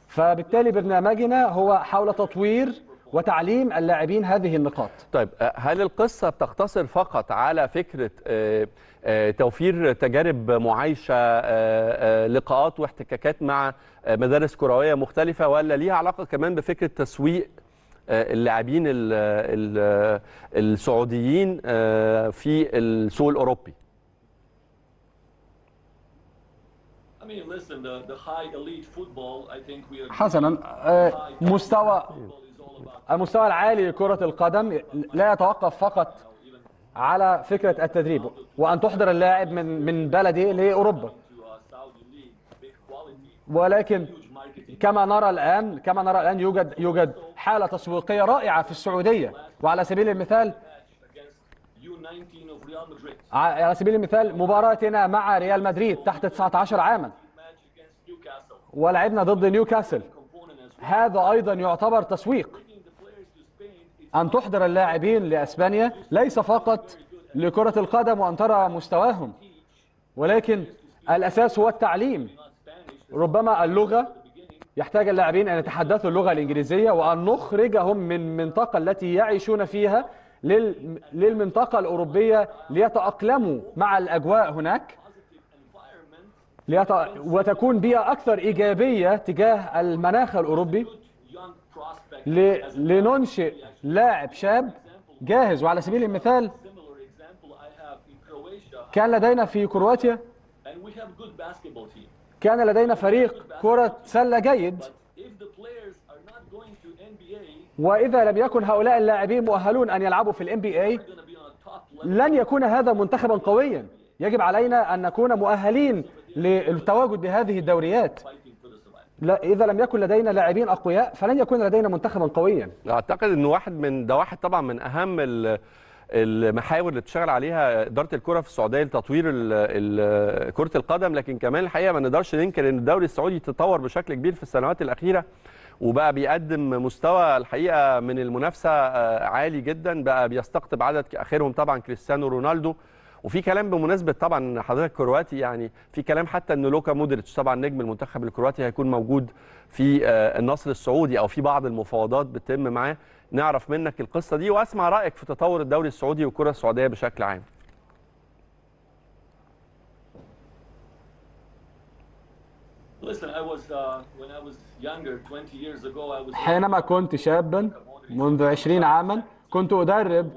فبالتالي برنامجنا هو حول تطوير وتعليم اللاعبين هذه النقاط طيب أه، هل القصة بتقتصر فقط على فكرة أه، أه، توفير تجارب معايشة لقاءات واحتكاكات مع مدارس كروية مختلفة ولا ليها علاقة كمان بفكرة تسويق آه، اللاعبين السعوديين آه، في السوق الاوروبي حسنا آه، مستوى المستوى العالي لكرة القدم لا يتوقف فقط على فكرة التدريب وأن تحضر اللاعب من من بلده لأوروبا ولكن كما نرى الآن كما نرى الآن يوجد يوجد حالة تسويقية رائعة في السعودية وعلى سبيل المثال على سبيل المثال مباراتنا مع ريال مدريد تحت 19 عاما ولعبنا ضد نيوكاسل هذا أيضا يعتبر تسويق أن تحضر اللاعبين لأسبانيا ليس فقط لكرة القدم وأن ترى مستواهم ولكن الأساس هو التعليم ربما اللغة يحتاج اللاعبين أن يتحدثوا اللغة الإنجليزية وأن نخرجهم من المنطقة التي يعيشون فيها للمنطقة الأوروبية ليتأقلموا مع الأجواء هناك ليت... وتكون بيئة أكثر إيجابية تجاه المناخ الأوروبي ل... لننشئ لاعب شاب جاهز وعلى سبيل المثال كان لدينا في كرواتيا كان لدينا فريق كرة سلة جيد وإذا لم يكن هؤلاء اللاعبين مؤهلون أن يلعبوا في الـ NBA لن يكون هذا منتخبا قويا يجب علينا أن نكون مؤهلين للتواجد بهذه الدوريات لا اذا لم يكن لدينا لاعبين اقوياء فلن يكون لدينا منتخبا قويا اعتقد ان واحد من ده واحد طبعا من اهم المحاور اللي بتشتغل عليها اداره الكره في السعوديه لتطوير كره القدم لكن كمان الحقيقه ما نقدرش ننكر ان الدوري السعودي تطور بشكل كبير في السنوات الاخيره وبقى بيقدم مستوى الحقيقه من المنافسه آه، عالي جدا بقى بيستقطب عدد اخرهم طبعا كريستيانو رونالدو وفي كلام بمناسبه طبعا حضرتك كرواتي يعني في كلام حتى ان لوكا مودريتش طبعا نجم المنتخب الكرواتي هيكون موجود في آه، النصر السعودي او في بعض المفاوضات بتتم معاه نعرف منك القصه دي واسمع رايك في تطور الدوري السعودي والكره السعوديه بشكل عام uh, حينما كنت شابا منذ 20 عاما كنت أدرب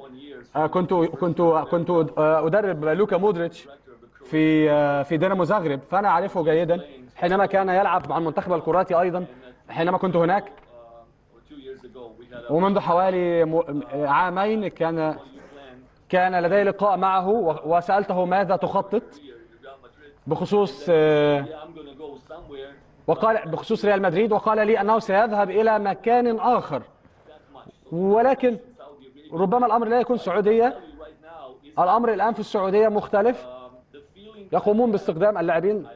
آه، كنت كنت كنت آه، أدرب لوكا مودريتش في آه، في دينامو زغرب فأنا أعرفه جيدا حينما كان يلعب مع المنتخب الكراتي أيضا حينما كنت هناك ومنذ حوالي عامين كان كان لدي لقاء معه وسألته ماذا تخطط بخصوص آه، وقال بخصوص ريال مدريد وقال لي أنه سيذهب إلى مكان آخر ولكن ربما الأمر لا يكون سعودية الأمر الآن في السعودية مختلف يقومون باستخدام اللاعبين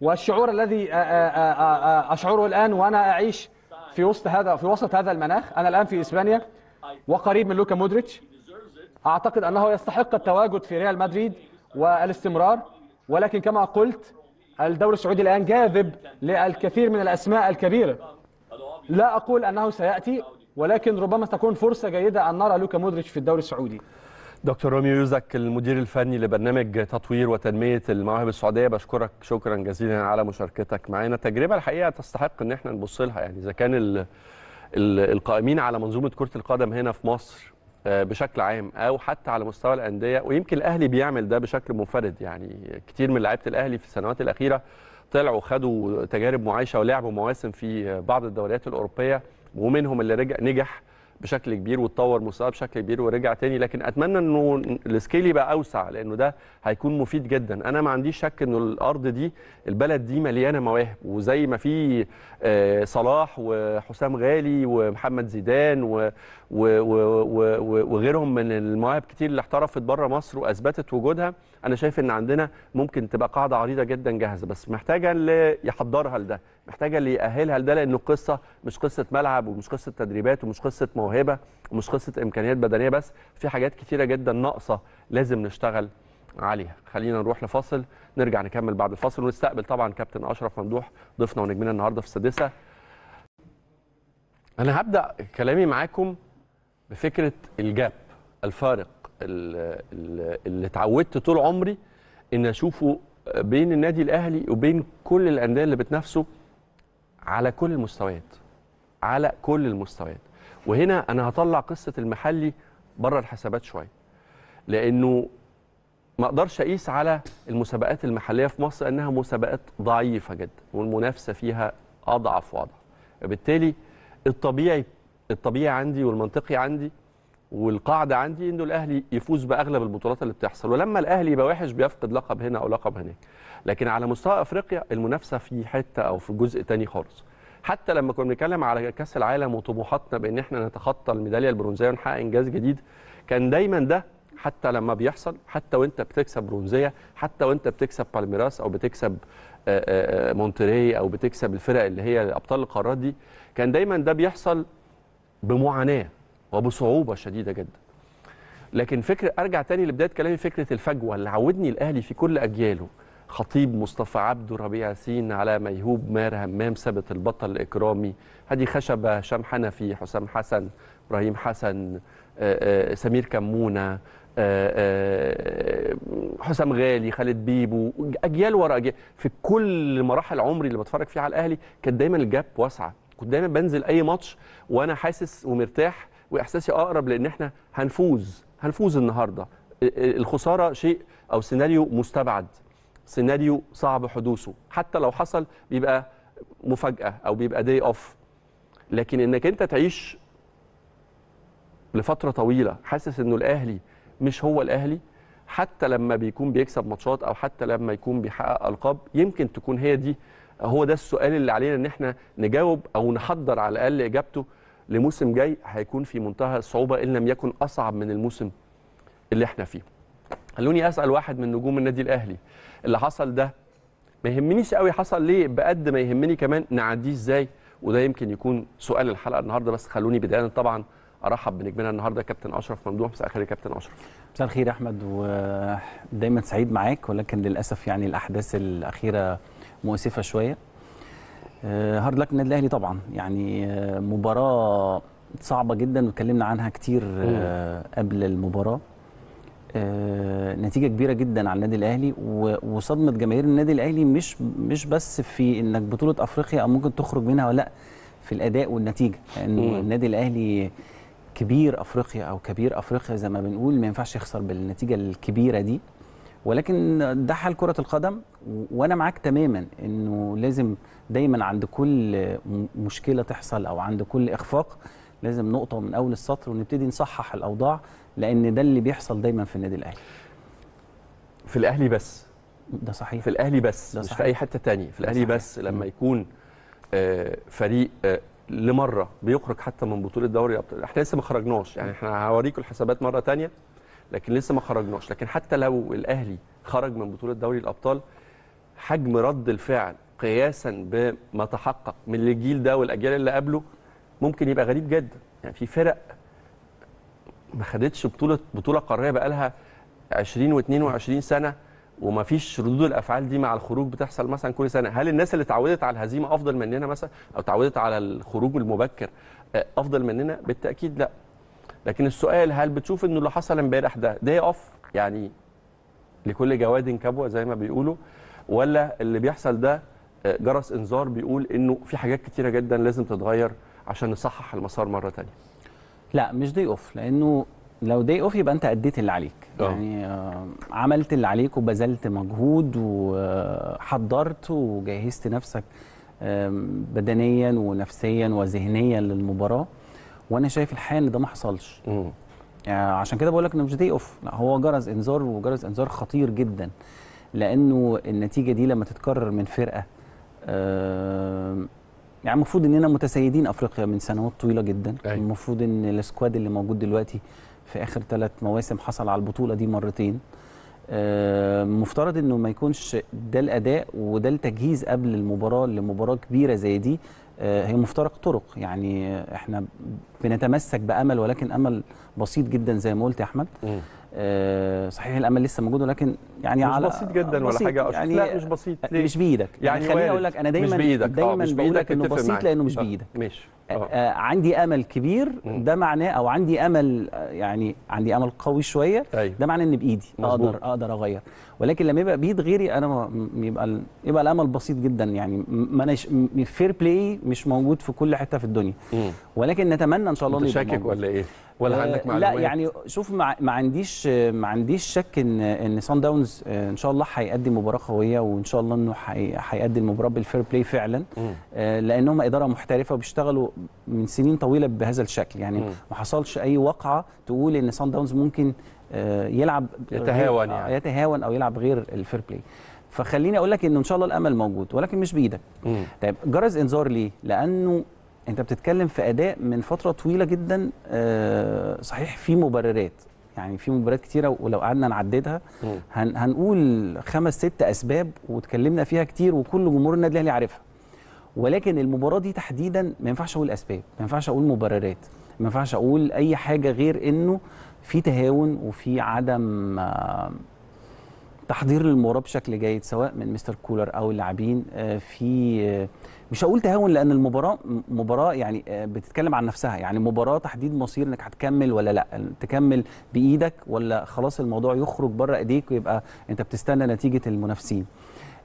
والشعور الذي آه، آه، أشعره الآن وأنا أعيش في وسط هذا في وسط هذا المناخ انا الان في اسبانيا وقريب من لوكا مودريتش اعتقد انه يستحق التواجد في ريال مدريد والاستمرار ولكن كما قلت الدوري السعودي الان جاذب للكثير من الاسماء الكبيره لا اقول انه سياتي ولكن ربما تكون فرصه جيده ان نرى لوكا مودريتش في الدوري السعودي دكتور رامي يوزك المدير الفني لبرنامج تطوير وتنميه المواهب السعوديه بشكرك شكرا جزيلا على مشاركتك معنا تجربه الحقيقه تستحق ان احنا نبص لها يعني اذا كان الـ الـ القائمين على منظومه كره القدم هنا في مصر آه، بشكل عام او حتى على مستوى الانديه ويمكن الاهلي بيعمل ده بشكل منفرد يعني كتير من لعيبه الاهلي في السنوات الاخيره طلعوا خدوا تجارب معايشه ولعبوا مواسم في بعض الدوريات الاوروبيه ومنهم اللي رجع نجح بشكل كبير وتطور مستواه بشكل كبير ورجع تاني لكن اتمنى انه السكيل يبقى اوسع لانه ده هيكون مفيد جدا انا ما عنديش شك انه الارض دي البلد دي مليانه مواهب وزي ما في آه، صلاح وحسام غالي ومحمد زيدان وغيرهم من المواهب كتير اللي احترفت بره مصر واثبتت وجودها انا شايف ان عندنا ممكن تبقى قاعده عريضه جدا جاهزه بس محتاجه اللي يحضرها لده محتاجه اللي يأهلها لده لان القصه مش قصه ملعب ومش قصه تدريبات ومش قصه موهبه ومش قصه امكانيات بدنيه بس في حاجات كتيره جدا ناقصه لازم نشتغل عليها خلينا نروح لفاصل نرجع نكمل بعد الفاصل ونستقبل طبعا كابتن اشرف ممدوح ضيفنا ونجمنا النهارده في السادسه انا هبدا كلامي معاكم بفكره الجاب الفارق اللي اتعودت طول عمري ان اشوفه بين النادي الاهلي وبين كل الانديه اللي بتنافسه على كل المستويات على كل المستويات وهنا انا هطلع قصه المحلي بره الحسابات شويه لانه ما اقدرش اقيس على المسابقات المحليه في مصر انها مسابقات ضعيفه جدا والمنافسه فيها اضعف واضعف بالتالي الطبيعي الطبيعي عندي والمنطقي عندي والقاعده عندي انه الاهلي يفوز باغلب البطولات اللي بتحصل ولما الاهلي يبقى وحش بيفقد لقب هنا او لقب هناك لكن على مستوى افريقيا المنافسه في حته او في جزء تاني خالص حتى لما كنا بنتكلم على كاس العالم وطموحاتنا بان احنا نتخطى الميداليه البرونزيه ونحقق انجاز جديد كان دايما ده حتى لما بيحصل حتى وانت بتكسب برونزيه حتى وانت بتكسب بالميراس او بتكسب آه، آه، مونتري او بتكسب الفرق اللي هي ابطال القارات دي كان دايما ده بيحصل بمعاناه وبصعوبه شديده جدا. لكن فكر ارجع تاني لبدايه كلامي فكره الفجوه اللي عودني الاهلي في كل اجياله خطيب مصطفى عبده ربيع ياسين على ميهوب ماهر همام ثابت البطل اكرامي هادي خشبه هشام حنفي حسام حسن ابراهيم حسن آه، آه، سمير كمونه آه، حسام غالي خالد بيبو اجيال ورا اجيال في كل مراحل عمري اللي بتفرج فيها على الاهلي كانت دايما الجاب واسعه كنت دايما بنزل اي ماتش وانا حاسس ومرتاح واحساسي اقرب لان احنا هنفوز هنفوز النهارده الخساره شيء او سيناريو مستبعد سيناريو صعب حدوثه حتى لو حصل بيبقى مفاجاه او بيبقى داي اوف لكن انك انت تعيش لفتره طويله حاسس انه الاهلي مش هو الاهلي حتى لما بيكون بيكسب ماتشات او حتى لما يكون بيحقق القاب يمكن تكون هي دي هو ده السؤال اللي علينا ان احنا نجاوب او نحضر على الاقل اجابته لموسم جاي هيكون في منتهى الصعوبه ان لم يكن اصعب من الموسم اللي احنا فيه. خلوني اسال واحد من نجوم النادي الاهلي اللي حصل ده ما يهمنيش قوي حصل ليه بقد ما يهمني كمان نعديه ازاي وده يمكن يكون سؤال الحلقه النهارده بس خلوني بدايه طبعا ارحب بنجمنا النهارده كابتن اشرف ممدوح مساء الخير يا كابتن اشرف مساء الخير يا احمد ودايما سعيد معاك ولكن للاسف يعني الاحداث الاخيره مؤسفه شويه آه، هارد لك النادي الاهلي طبعا يعني آه، مباراه صعبه جدا واتكلمنا عنها كتير آه، قبل المباراه نتيجه كبيره جدا على النادي الاهلي وصدمه جماهير النادي الاهلي مش مش بس في انك بطوله افريقيا او ممكن تخرج منها ولا لا في الاداء والنتيجه لان يعني النادي الاهلي كبير افريقيا او كبير افريقيا زي ما بنقول ما ينفعش يخسر بالنتيجه الكبيره دي ولكن ده حال كره القدم وانا معاك تماما انه لازم دايما عند كل مشكله تحصل او عند كل اخفاق لازم نقطه من اول السطر ونبتدي نصحح الاوضاع لان ده اللي بيحصل دايما في النادي الاهلي في الاهلي بس ده صحيح في الاهلي بس ده مش في اي حته تانية في الاهلي بس لما يكون آه، فريق آه، لمره بيخرج حتى من بطوله دوري الابطال احنا لسه ما خرجناش يعني احنا هوريكم الحسابات مره تانية لكن لسه ما خرجناش لكن حتى لو الاهلي خرج من بطوله دوري الابطال حجم رد الفعل قياسا بما تحقق من الجيل ده والاجيال اللي قبله ممكن يبقى غريب جدا يعني في فرق ما خدتش بطوله بطوله قاريه بقالها 20 و22 سنه وما فيش ردود الافعال دي مع الخروج بتحصل مثلا كل سنه هل الناس اللي اتعودت على الهزيمه افضل مننا مثلا او اتعودت على الخروج المبكر آه، افضل مننا بالتاكيد لا لكن السؤال هل بتشوف انه اللي حصل امبارح ده داي اوف يعني لكل جواد كبوه زي ما بيقولوا ولا اللي بيحصل ده آه، جرس انذار بيقول انه في حاجات كتيره جدا لازم تتغير عشان نصحح المسار مره ثانيه لا مش دي اوف لانه لو دي اوف يبقى انت اديت اللي عليك أوه. يعني آه عملت اللي عليك وبذلت مجهود وحضرت آه، وجهزت نفسك بدنيا ونفسيا وذهنيا للمباراه وانا شايف الحقيقه ان ده ما حصلش يعني عشان كده بقول لك انه مش دي اوف لا هو جرس انذار وجرس انذار خطير جدا لانه النتيجه دي لما تتكرر من فرقه يعني المفروض اننا متسيدين افريقيا من سنوات طويله جدا أي. أيوة. المفروض ان السكواد اللي موجود دلوقتي في اخر ثلاث مواسم حصل على البطوله دي مرتين مفترض انه ما يكونش ده الاداء وده التجهيز قبل المباراه لمباراه كبيره زي دي آه، هي مفترق طرق يعني احنا بنتمسك بامل ولكن امل بسيط جدا زي ما قلت يا احمد م. آه، صحيح الامل لسه موجود ولكن يعني مش على بسيط جدا بسيط ولا حاجه يعني لا مش بسيط آه، ليه؟ مش بايدك يعني, يعني خليني اقول لك انا دايما مش بيدك. دايما آه، مش بقول لك انه بسيط معي. لانه مش بايدك ماشي عندي امل كبير ده معناه او عندي امل يعني عندي امل قوي شويه ده معناه ان بايدي اقدر اقدر اغير ولكن لما يبقى بايد غيري انا يبقى يبقى الامل بسيط جدا يعني ما فير بلاي مش موجود في كل حته في الدنيا ولكن نتمنى ان شاء الله انت شاكك ولا ايه ولا عندك معلومات لا يعني شوف ما عنديش عنديش ما عنديش شك ان ان سان آه، داونز ان شاء الله هيقدم مباراه قويه وان شاء الله انه هيأدي المباراه بالفير بلاي فعلا آه، لان هم اداره محترفه وبيشتغلوا من سنين طويله بهذا الشكل يعني ما حصلش اي وقعه تقول ان سان داونز ممكن آه، يلعب يتهاون يعني يتهاون او يلعب غير الفير بلاي فخليني اقول لك انه ان شاء الله الامل موجود ولكن مش بايدك طيب جرس انذار ليه لانه انت بتتكلم في اداء من فتره طويله جدا صحيح في مبررات يعني في مباريات كتيره ولو قعدنا نعددها هن هنقول خمس ست اسباب واتكلمنا فيها كتير وكل جمهور النادي الاهلي عارفها ولكن المباراه دي تحديدا ما ينفعش اقول اسباب ما ينفعش اقول مبررات ما ينفعش اقول اي حاجه غير انه في تهاون وفي عدم آه، تحضير للمباراه بشكل جيد سواء من مستر كولر او اللاعبين آه، في آه، مش هقول تهاون لان المباراه مباراه يعني آه، بتتكلم عن نفسها يعني مباراه تحديد مصير انك هتكمل ولا لا تكمل بايدك ولا خلاص الموضوع يخرج بره ايديك ويبقى انت بتستنى نتيجه المنافسين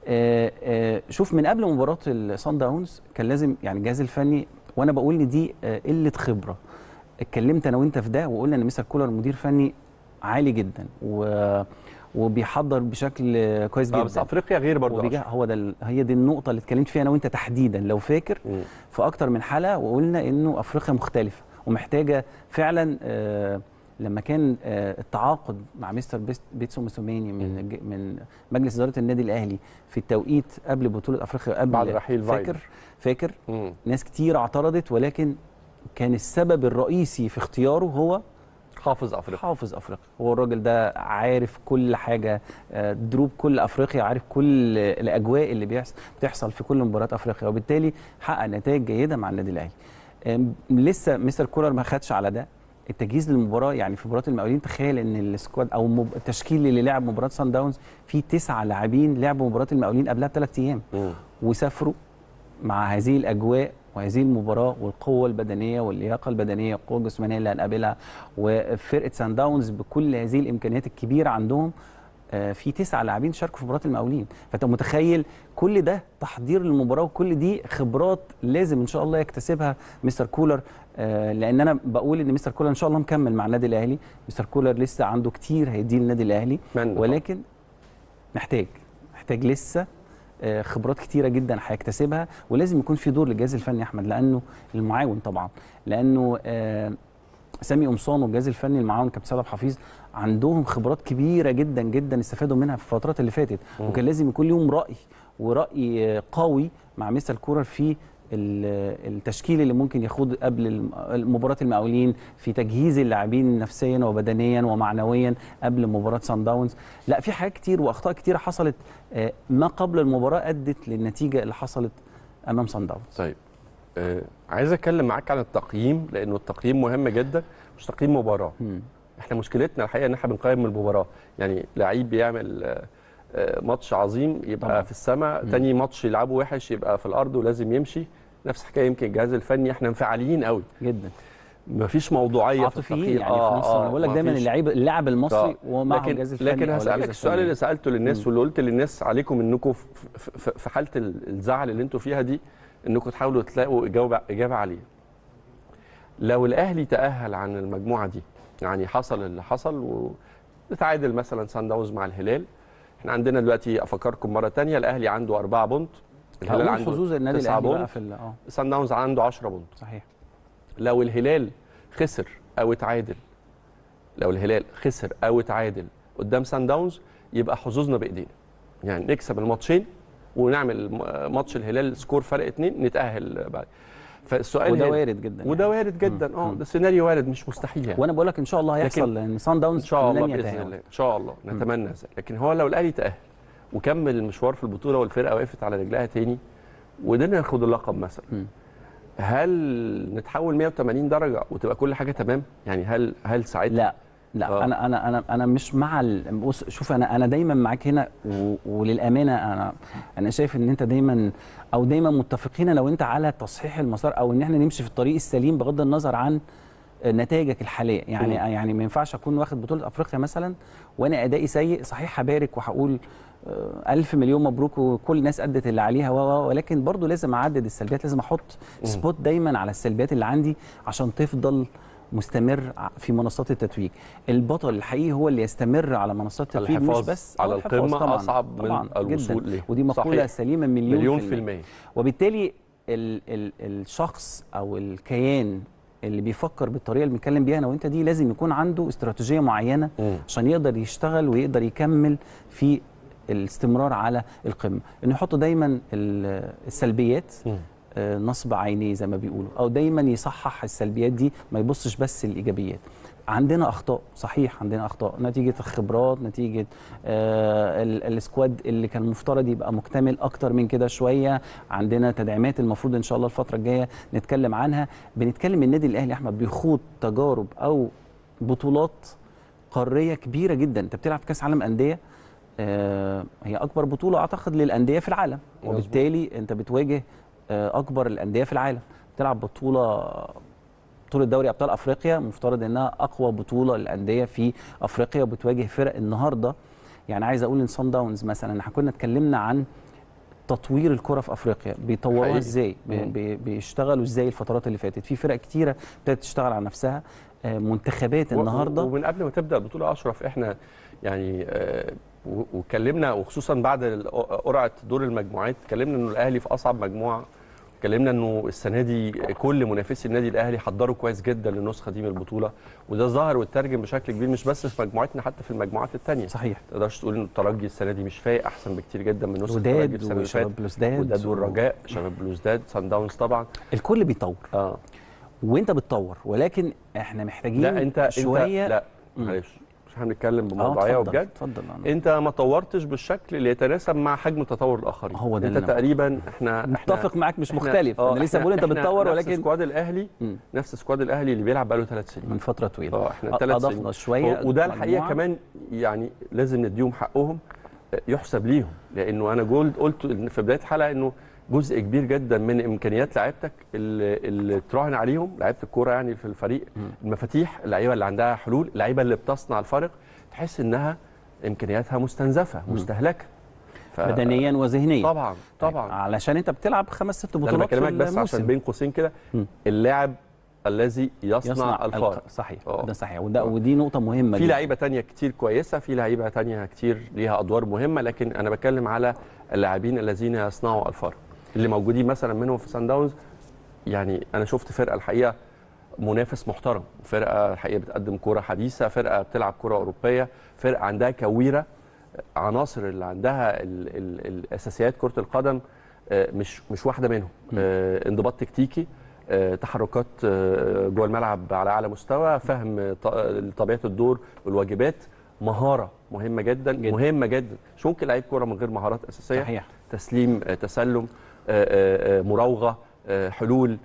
آه، آه، شوف من قبل مباراه الصن داونز كان لازم يعني الجهاز الفني وانا بقول ان دي قله خبره اتكلمت انا وانت في ده وقلنا ان مستر كولر مدير فني عالي جدا و وبيحضر بشكل كويس آه، جدا بس افريقيا غير برضه هو ده هي دي النقطه اللي اتكلمت فيها انا وانت تحديدا لو فاكر في اكتر من حلقه وقلنا انه افريقيا مختلفه ومحتاجه فعلا آه، لما كان آه، التعاقد مع مستر بيتسو موسوماني من من مجلس اداره النادي الاهلي في التوقيت قبل بطوله افريقيا قبل بعد رحيل فاكر فاكر ناس كتير اعترضت ولكن كان السبب الرئيسي في اختياره هو حافظ افريقيا حافظ افريقيا هو الراجل ده عارف كل حاجه آه، دروب كل افريقيا عارف كل الاجواء اللي بيحصل بتحصل في كل مباريات افريقيا وبالتالي حقق نتائج جيده مع النادي الاهلي لسه مستر كولر ما خدش على ده التجهيز للمباراه يعني في مباراه المقاولين تخيل ان السكواد او مب... التشكيل اللي لعب مباراه سان داونز فيه تسعه لاعبين لعبوا مباراه المقاولين قبلها بثلاث ايام وسافروا مع هذه الاجواء وهذه المباراه والقوه البدنيه واللياقه البدنيه والقوه الجسمانيه اللي هنقابلها وفرقه سان داونز بكل هذه الامكانيات الكبيره عندهم آه، في تسعة لاعبين شاركوا في مباراه المقاولين فانت متخيل كل ده تحضير للمباراه وكل دي خبرات لازم ان شاء الله يكتسبها مستر كولر آه، لان انا بقول ان مستر كولر ان شاء الله مكمل مع النادي الاهلي مستر كولر لسه عنده كتير هيديه للنادي الاهلي ولكن محتاج محتاج لسه آه، خبرات كتيره جدا هيكتسبها ولازم يكون في دور للجهاز الفني احمد لانه المعاون طبعا لانه آه، سامي قمصان والجهاز الفني المعاون كابتن سعد حفيظ عندهم خبرات كبيره جدا جدا استفادوا منها في الفترات اللي فاتت وكان لازم يكون ليهم راي وراي قوي مع مستر الكورة في التشكيل اللي ممكن يخوض قبل مباراه المقاولين في تجهيز اللاعبين نفسيا وبدنيا ومعنويا قبل مباراه سان داونز لا في حاجات كتير واخطاء كتير حصلت آه، ما قبل المباراه ادت للنتيجه اللي حصلت امام سان داونز طيب آه عايز اتكلم معاك عن التقييم لانه التقييم مهم جدا مش تقييم مباراه م. احنا مشكلتنا الحقيقه ان احنا بنقيم المباراه يعني لعيب بيعمل آه, آه، ماتش عظيم يبقى طبعا. في السماء تاني ماتش يلعبه وحش يبقى في الارض ولازم يمشي نفس الحكايه يمكن الجهاز الفني احنا انفعاليين قوي جدا مفيش موضوعيه في التقييم يعني آه في مصر انا آه، بقول لك دايما اللعيب اللاعب المصري ومع الجهاز الفني لكن هسالك السؤال اللي سالته للناس واللي قلت للناس عليكم انكم في حاله الزعل اللي انتم فيها دي انكم تحاولوا تلاقوا اجابه اجابه عليه لو الاهلي تاهل عن المجموعه دي يعني حصل اللي حصل وتعادل مثلا سان داونز مع الهلال احنا عندنا دلوقتي افكركم مره ثانيه الاهلي عنده أربعة بونت الهلال عنده حظوظ النادي الاهلي بقى في اه سان داونز عنده 10 بونت صحيح لو الهلال خسر او اتعادل لو الهلال خسر او اتعادل قدام سان داونز يبقى حظوظنا بايدينا يعني نكسب الماتشين ونعمل ماتش الهلال سكور فرق اثنين نتاهل بعد فالسؤال وده وارد جدا وده يعني. وارد جدا اه ده سيناريو وارد مش مستحيل يعني. وانا بقول لك ان شاء الله هيحصل لان سان داونز ان شاء الله باذن الله ان شاء الله نتمنى ذلك لكن هو لو الاهلي تاهل وكمل المشوار في البطوله والفرقه وقفت على رجلها تاني وقدرنا ناخد اللقب مثلا م. هل نتحول 180 درجه وتبقى كل حاجه تمام يعني هل هل ساعتها لا لا أوه. انا انا انا انا مش مع بص شوف انا انا دايما معاك هنا وللامانه انا انا شايف ان انت دايما او دايما متفقين لو انت على تصحيح المسار او ان احنا نمشي في الطريق السليم بغض النظر عن نتائجك الحاليه يعني أوه. يعني ما ينفعش اكون واخد بطوله افريقيا مثلا وانا ادائي سيء صحيح هبارك وهقول آه، ألف مليون مبروك وكل الناس أدت اللي عليها و ولكن برضو لازم أعدد السلبيات لازم أحط سبوت دايما على السلبيات اللي عندي عشان تفضل مستمر في منصات التتويج البطل الحقيقي هو اللي يستمر على منصات التتويج مش بس على القمه طبعًا اصعب طبعًا من الوصول ليه ودي مقوله صحيح. سليمه مليون, مليون في المية. وبالتالي ال ال الشخص او الكيان اللي بيفكر بالطريقه اللي بنتكلم بيها انا وانت دي لازم يكون عنده استراتيجيه معينه عشان يقدر يشتغل ويقدر يكمل في الاستمرار على القمه انه يحطوا دايما السلبيات آه، نصب عينيه زي ما بيقولوا او دايما يصحح السلبيات دي ما يبصش بس الايجابيات عندنا اخطاء صحيح عندنا اخطاء نتيجه الخبرات نتيجه آه السكواد اللي كان المفترض يبقى مكتمل اكتر من كده شويه عندنا تدعيمات المفروض ان شاء الله الفتره الجايه نتكلم عنها بنتكلم النادي الاهلي احمد بيخوض تجارب او بطولات قاريه كبيره جدا انت بتلعب في كاس عالم انديه آه، هي اكبر بطوله اعتقد للانديه في العالم وبالتالي انت بتواجه آه، اكبر الانديه في العالم بتلعب بطوله بطوله دوري ابطال افريقيا مفترض انها اقوى بطوله للانديه في افريقيا وبتواجه فرق النهارده يعني عايز اقول ان صن داونز مثلا احنا كنا اتكلمنا عن تطوير الكره في افريقيا بيطوروها ازاي بيشتغلوا ازاي الفترات اللي فاتت في فرق كتيره ابتدت تشتغل على نفسها آه، منتخبات النهارده ومن قبل ما تبدا البطوله اشرف احنا يعني واتكلمنا وخصوصا بعد قرعه دور المجموعات اتكلمنا انه الاهلي في اصعب مجموعه اتكلمنا انه السنه دي كل منافسي النادي الاهلي حضروا كويس جدا للنسخه دي من البطوله وده ظهر واترجم بشكل كبير مش بس في مجموعتنا حتى في المجموعات الثانيه صحيح ما تقدرش تقول ان الترجي السنه دي مش فايق احسن بكتير جدا من نسخه الترجي السنه اللي فاتت بلوزداد وداد والرجاء شباب بلوزداد سان داونز طبعا الكل بيطور اه وانت بتطور ولكن احنا محتاجين لا انت شويه انت لا معلش احنا بنتكلم آه، بموضوعيه وبجد اتفضل انت ما طورتش بالشكل اللي يتناسب مع حجم تطور الاخرين هو ده انت تقريبا احنا متفق معاك مش مختلف احنا آه، انا لسه بقول انت بتطور ولكن نفس سكواد الاهلي م. نفس سكواد الاهلي اللي بيلعب بقاله ثلاث سنين من فتره طويله اه احنا ثلاث سنين اضفنا شويه وده الحقيقه كمان يعني لازم نديهم حقهم آه، يحسب ليهم لانه انا جولد قلت في بدايه الحلقه انه جزء كبير جدا من امكانيات لعيبتك اللي اللي تراهن عليهم لعيبه الكوره يعني في الفريق المفاتيح اللعيبه اللي عندها حلول اللعيبه اللي بتصنع الفارق تحس انها امكانياتها مستنزفه مستهلكه ف... بدنيا وذهنيا طبعا طبعا يعني علشان انت بتلعب خمس ست بطولات في الموسم بس عشان بين قوسين كده اللاعب الذي يصنع, يصنع الفارق صحيح أوه. ده صحيح وده أوه. ودي نقطه مهمه في لعيبه تانية كتير كويسه في لعيبه تانية كتير ليها ادوار مهمه لكن انا بتكلم على اللاعبين الذين يصنعوا الفارق اللي موجودين مثلا منهم في سان داونز يعني انا شفت فرقه الحقيقه منافس محترم فرقه الحقيقه بتقدم كوره حديثه فرقه بتلعب كوره اوروبيه فرقه عندها كويره عناصر اللي عندها الاساسيات كره القدم آه، مش مش واحده منهم آه، انضباط تكتيكي آه، تحركات جوه الملعب على اعلى مستوى فهم طبيعه الدور والواجبات مهاره مهمه جدا, جداً. مهمه جدا مش ممكن لعيب كوره من غير مهارات اساسيه صحيح. تسليم تسلم آه، آه، آه، مراوغه حلول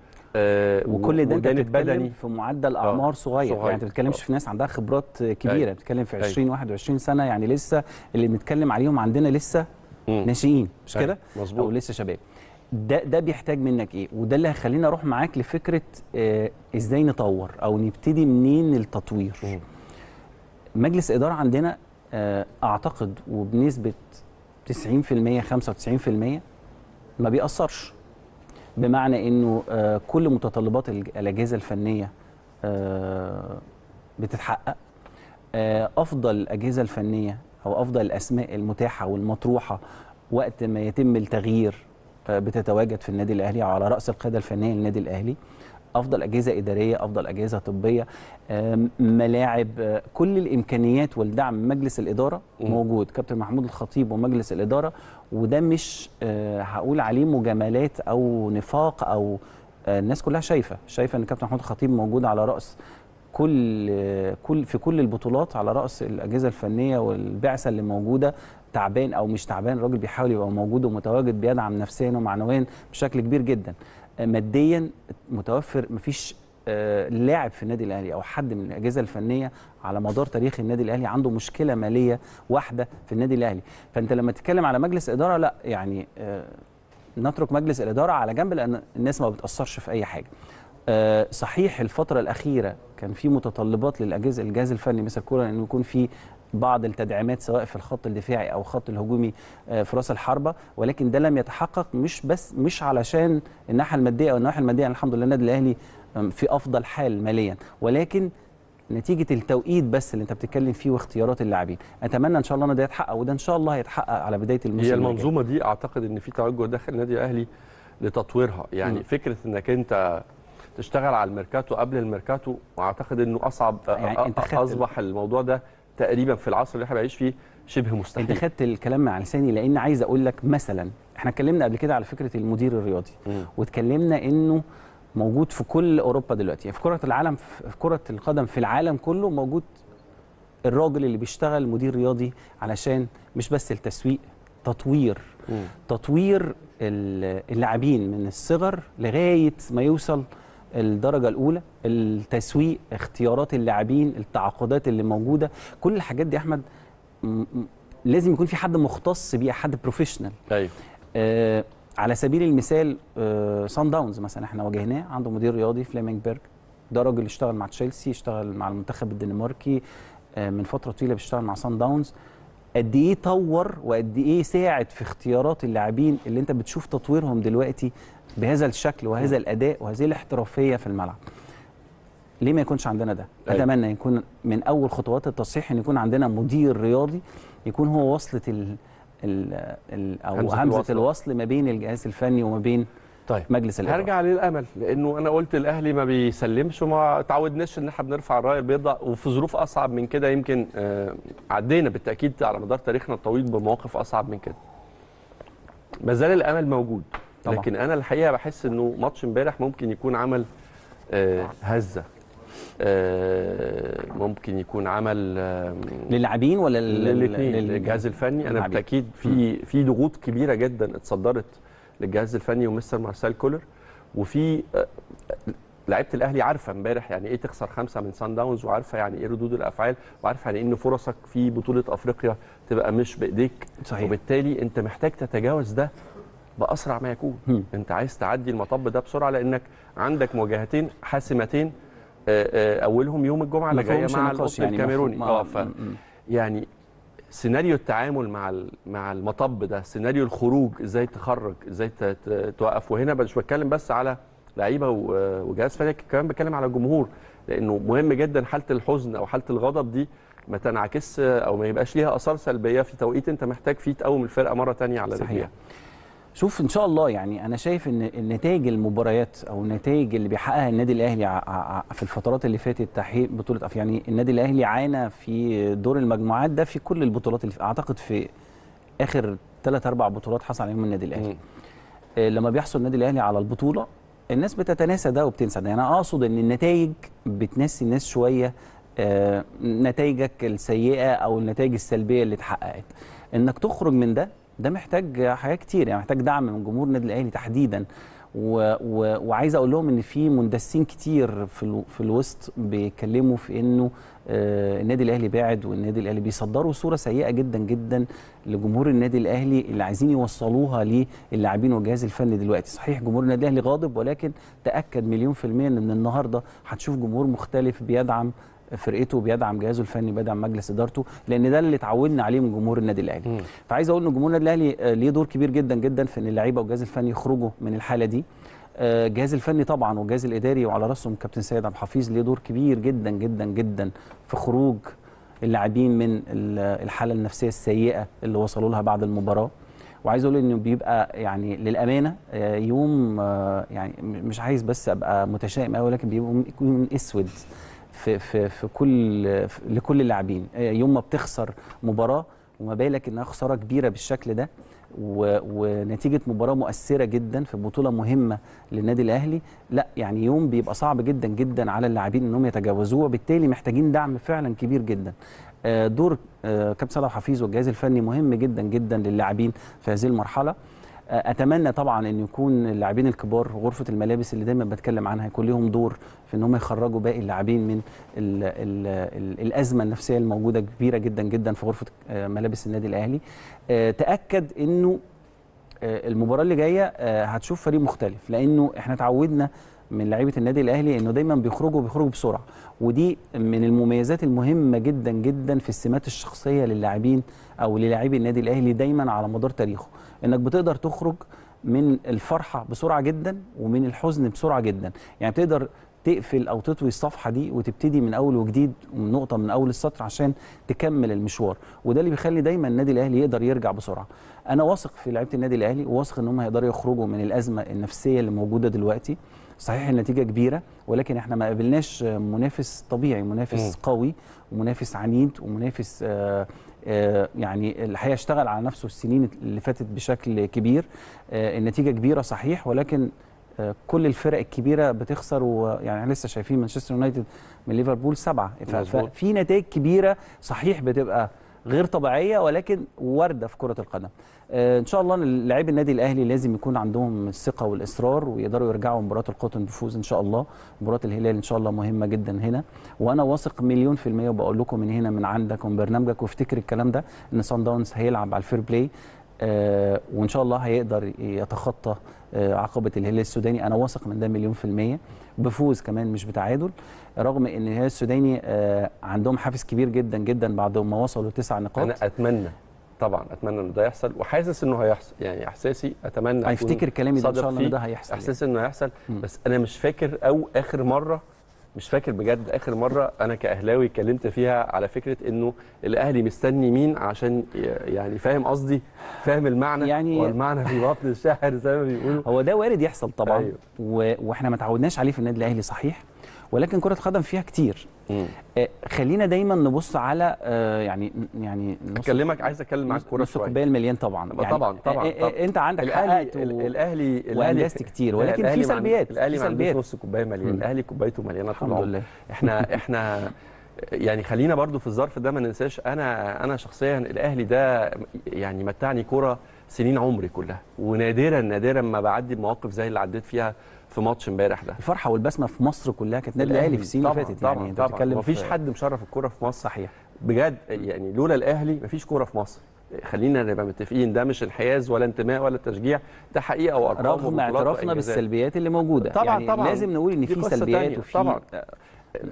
وكل ده انت بتتكلم في معدل اعمار صغير, يعني صغير يعني انت ما بتتكلمش في ناس عندها خبرات كبيره بتتكلم في 20 21 سنه يعني لسه اللي بنتكلم عليهم عندنا لسه ناشئين مش كده؟ او لسه شباب ده ده بيحتاج منك ايه وده اللي هيخليني اروح معاك لفكره ازاي نطور او نبتدي منين التطوير مجلس اداره عندنا اعتقد وبنسبه 90% 95% ما بيأثرش بمعنى انه آه، كل متطلبات الاجهزه الفنيه آه، بتتحقق آه، افضل الاجهزه الفنيه او افضل الاسماء المتاحه والمطروحه وقت ما يتم التغيير بتتواجد في النادي الاهلي على راس القياده الفنيه للنادي الاهلي افضل اجهزه اداريه افضل اجهزه طبيه ملاعب كل الامكانيات والدعم مجلس الاداره موجود كابتن محمود الخطيب ومجلس الاداره وده مش آه، هقول عليه مجاملات او نفاق او آه، الناس كلها شايفه شايفه ان كابتن محمود الخطيب موجود على راس كل كل في كل البطولات على راس الاجهزه الفنيه والبعثه اللي موجوده تعبان او مش تعبان الراجل بيحاول يبقى موجود ومتواجد بيدعم نفسيا ومعنويا بشكل كبير جدا آه، ماديا متوفر مفيش آه، لاعب في النادي الاهلي او حد من الاجهزه الفنيه على مدار تاريخ النادي الاهلي عنده مشكله ماليه واحده في النادي الاهلي فانت لما تتكلم على مجلس اداره لا يعني آه، نترك مجلس الاداره على جنب لان الناس ما بتاثرش في اي حاجه آه، صحيح الفترة الأخيرة كان في متطلبات للأجهزة الجهاز الفني مثل الكورة إنه يكون في بعض التدعيمات سواء في الخط الدفاعي أو الخط الهجومي في رأس الحربة ولكن ده لم يتحقق مش بس مش علشان الناحية المادية أو الناحية المادية الحمد لله النادي الأهلي في افضل حال ماليا ولكن نتيجه التوقيت بس اللي انت بتتكلم فيه واختيارات اللاعبين اتمنى ان شاء الله ان ده يتحقق وده ان شاء الله هيتحقق على بدايه الموسم هي المنظومه دي اعتقد ان في توجه داخل النادي الاهلي لتطويرها يعني م. فكره انك انت تشتغل على الميركاتو قبل الميركاتو واعتقد انه اصعب يعني انت اصبح الموضوع ده تقريبا في العصر اللي احنا بنعيش فيه شبه مستحيل انت خدت الكلام مع لساني لان عايز اقول لك مثلا احنا اتكلمنا قبل كده على فكره المدير الرياضي م. واتكلمنا انه موجود في كل اوروبا دلوقتي يعني في كره العالم في كره القدم في العالم كله موجود الراجل اللي بيشتغل مدير رياضي علشان مش بس التسويق تطوير م. تطوير اللاعبين من الصغر لغايه ما يوصل الدرجه الاولى التسويق اختيارات اللاعبين التعاقدات اللي موجوده كل الحاجات دي احمد لازم يكون في حد مختص بيها حد بروفيشنال ايوه آه على سبيل المثال سان آه، داونز مثلا احنا واجهناه عنده مدير رياضي فليمنج بيرج ده راجل اشتغل مع تشيلسي اشتغل مع المنتخب الدنماركي آه، من فتره طويله بيشتغل مع سان داونز قد ايه طور وقد ايه ساعد في اختيارات اللاعبين اللي انت بتشوف تطويرهم دلوقتي بهذا الشكل وهذا الاداء وهذه الاحترافيه في الملعب ليه ما يكونش عندنا ده أيوة. اتمنى يكون من اول خطوات التصحيح ان يكون عندنا مدير رياضي يكون هو وصله ال ال او همزه, همزة الوصل. الوصل ما بين الجهاز الفني وما بين طيب مجلس الاداره هرجع للامل لانه انا قلت الاهلي ما بيسلمش وما تعودناش ان احنا بنرفع الرايه البيضاء وفي ظروف اصعب من كده يمكن آه، عدينا بالتاكيد على مدار تاريخنا الطويل بمواقف اصعب من كده ما زال الامل موجود طبعا. لكن انا الحقيقه بحس انه ماتش امبارح ممكن يكون عمل آه، هزه آه، ممكن يكون عمل للاعبين ولا للجهاز الفني انا بالتاكيد في في ضغوط كبيره جدا اتصدرت للجهاز الفني ومستر مارسيل كولر وفي آه، آه، لعيبه الاهلي عارفه امبارح يعني ايه تخسر خمسه من سان داونز وعارفه يعني ايه ردود الافعال وعارفه يعني إيه ان فرصك في بطوله افريقيا تبقى مش بايديك صحيح. وبالتالي انت محتاج تتجاوز ده باسرع ما يكون انت عايز تعدي المطب ده بسرعه لانك عندك مواجهتين حاسمتين آه، آه، اولهم يوم الجمعه اللي جايه مع القطن يعني الكاميروني يعني اه ف يعني سيناريو التعامل مع مع المطب ده سيناريو الخروج ازاي تخرج ازاي توقف وهنا مش بتكلم بس على لعيبه وجهاز فني كمان بتكلم على الجمهور لانه مهم جدا حاله الحزن او حاله الغضب دي ما تنعكس او ما يبقاش ليها اثار سلبيه في توقيت انت محتاج فيه تقوم الفرقه مره ثانيه على رجليها شوف ان شاء الله يعني انا شايف ان النتائج المباريات او النتائج اللي بيحققها النادي الاهلي في الفترات اللي فاتت تحقيق بطوله أف يعني النادي الاهلي عانى في دور المجموعات ده في كل البطولات اللي اعتقد في اخر ثلاث اربع بطولات حصل عليهم النادي الاهلي آه، لما بيحصل النادي الاهلي على البطوله الناس بتتناسى ده وبتنسى ده يعني انا اقصد ان النتائج بتنسي الناس شويه آه، نتائجك السيئه او النتائج السلبيه اللي اتحققت انك تخرج من ده ده محتاج حاجات كتير يعني محتاج دعم من جمهور النادي الاهلي تحديدا و... و... وعايز اقول لهم ان في مندسين كتير في ال... في الوسط بيتكلموا في انه آه النادي الاهلي باعد والنادي الاهلي بيصدروا صوره سيئه جدا جدا لجمهور النادي الاهلي اللي عايزين يوصلوها للاعبين والجهاز الفني دلوقتي صحيح جمهور النادي الاهلي غاضب ولكن تاكد مليون في الميه ان من النهارده هتشوف جمهور مختلف بيدعم فرقته بيدعم جهازه الفني بيدعم مجلس ادارته لان ده اللي اتعودنا عليه من جمهور النادي الاهلي فعايز اقول ان جمهور النادي الاهلي آه، ليه دور كبير جدا جدا في ان اللعيبه والجهاز الفني يخرجوا من الحاله دي الجهاز آه، الفني طبعا والجهاز الاداري وعلى راسهم كابتن سيد عبد الحفيظ ليه دور كبير جدا جدا جدا في خروج اللاعبين من الحاله النفسيه السيئه اللي وصلوا لها بعد المباراه وعايز اقول انه بيبقى يعني للامانه آه، يوم يعني مش عايز بس ابقى متشائم قوي ولكن بيبقى يوم اسود في في في كل في لكل اللاعبين آه، يوم ما بتخسر مباراه وما بالك انها خساره كبيره بالشكل ده و... ونتيجه مباراه مؤثره جدا في بطوله مهمه للنادي الاهلي لا يعني يوم بيبقى صعب جدا جدا على اللاعبين انهم يتجاوزوه وبالتالي محتاجين دعم فعلا كبير جدا آه، دور آه، كابتن صلاح حفيظ والجهاز الفني مهم جدا جدا للاعبين في هذه المرحله اتمنى طبعا ان يكون اللاعبين الكبار غرفه الملابس اللي دايما بتكلم عنها يكون لهم دور في ان هم يخرجوا باقي اللاعبين من الـ الـ الـ الازمه النفسيه الموجوده كبيره جدا جدا في غرفه آه، ملابس النادي الاهلي آه، تاكد انه آه، المباراه اللي جايه هتشوف فريق مختلف لانه احنا اتعودنا من لعيبه النادي الاهلي انه دايما بيخرجوا بيخرجوا بسرعه ودي من المميزات المهمه جدا جدا في السمات الشخصيه للاعبين او للاعبي النادي الاهلي دايما على مدار تاريخه انك بتقدر تخرج من الفرحه بسرعه جدا ومن الحزن بسرعه جدا يعني تقدر تقفل او تطوي الصفحه دي وتبتدي من اول وجديد ومن نقطه من اول السطر عشان تكمل المشوار وده اللي بيخلي دايما النادي الاهلي يقدر يرجع بسرعه انا واثق في لعيبه النادي الاهلي وواثق ان هم هيقدروا يخرجوا من الازمه النفسيه اللي موجوده دلوقتي صحيح النتيجه كبيره ولكن احنا ما قابلناش منافس طبيعي منافس م. قوي ومنافس عنيد ومنافس آه آه، يعني الحقيقه اشتغل على نفسه السنين اللي فاتت بشكل كبير آه، النتيجه كبيره صحيح ولكن آه، كل الفرق الكبيره بتخسر ويعني لسه شايفين مانشستر يونايتد من ليفربول سبعه ففي نتائج كبيره صحيح بتبقى غير طبيعيه ولكن وارده في كره القدم آه، ان شاء الله لاعبي النادي الاهلي لازم يكون عندهم الثقه والاصرار ويقدروا يرجعوا مباراه القطن بفوز ان شاء الله مباراه الهلال ان شاء الله مهمه جدا هنا وانا واثق مليون في الميه وبقول لكم من هنا من عندك ومن برنامجك وافتكر الكلام ده ان سان داونز هيلعب على الفير بلاي آه، وان شاء الله هيقدر يتخطى آه، عقبه الهلال السوداني انا واثق من ده مليون في الميه بفوز كمان مش بتعادل رغم ان الهلال السوداني عندهم حافز كبير جدا جدا بعد ما وصلوا تسع نقاط انا اتمنى طبعا اتمنى ان ده يحصل وحاسس انه هيحصل يعني احساسي اتمنى هيفتكر كلامي ده ان شاء الله ان ده هيحصل يعني. احساس انه هيحصل بس انا مش فاكر او اخر مره مش فاكر بجد اخر مره انا كاهلاوي اتكلمت فيها على فكره انه الاهلي مستني مين عشان يعني فاهم قصدي فاهم المعنى يعني والمعنى في بطن الشاعر زي ما بيقولوا هو ده وارد يحصل طبعا أيوه. واحنا ما تعودناش عليه في النادي الاهلي صحيح ولكن كره القدم فيها كتير آه، خلينا دايما نبص على آه، يعني يعني اكلمك عايز اتكلم معاك كوره شويه بس مليان طبعا يعني طبعا آه، طبعا, انت عندك الاهلي و... الاهلي الاهلي كتير ولكن في سلبيات الاهلي ما عندوش نص كوبايه مليان الاهلي كوبايته مليانه طبعا الحمد لله احنا احنا يعني خلينا برضو في الظرف ده ما ننساش انا انا شخصيا الاهلي ده يعني متعني كوره سنين عمري كلها ونادرا نادرا ما بعدي بمواقف زي اللي عديت فيها في ماتش امبارح ده الفرحه والبسمه في مصر كلها كانت النادي الاهلي في السنين اللي فاتت طبعًا يعني انت بتتكلم مفيش حد مشرف الكوره في مصر صحيح بجد يعني لولا الاهلي مفيش كوره في مصر خلينا نبقى متفقين ده مش انحياز ولا انتماء ولا تشجيع ده حقيقه وارقام رغم اعترافنا بالسلبيات اللي موجوده طبعا يعني طبعا لازم نقول ان في سلبيات وفي طبعا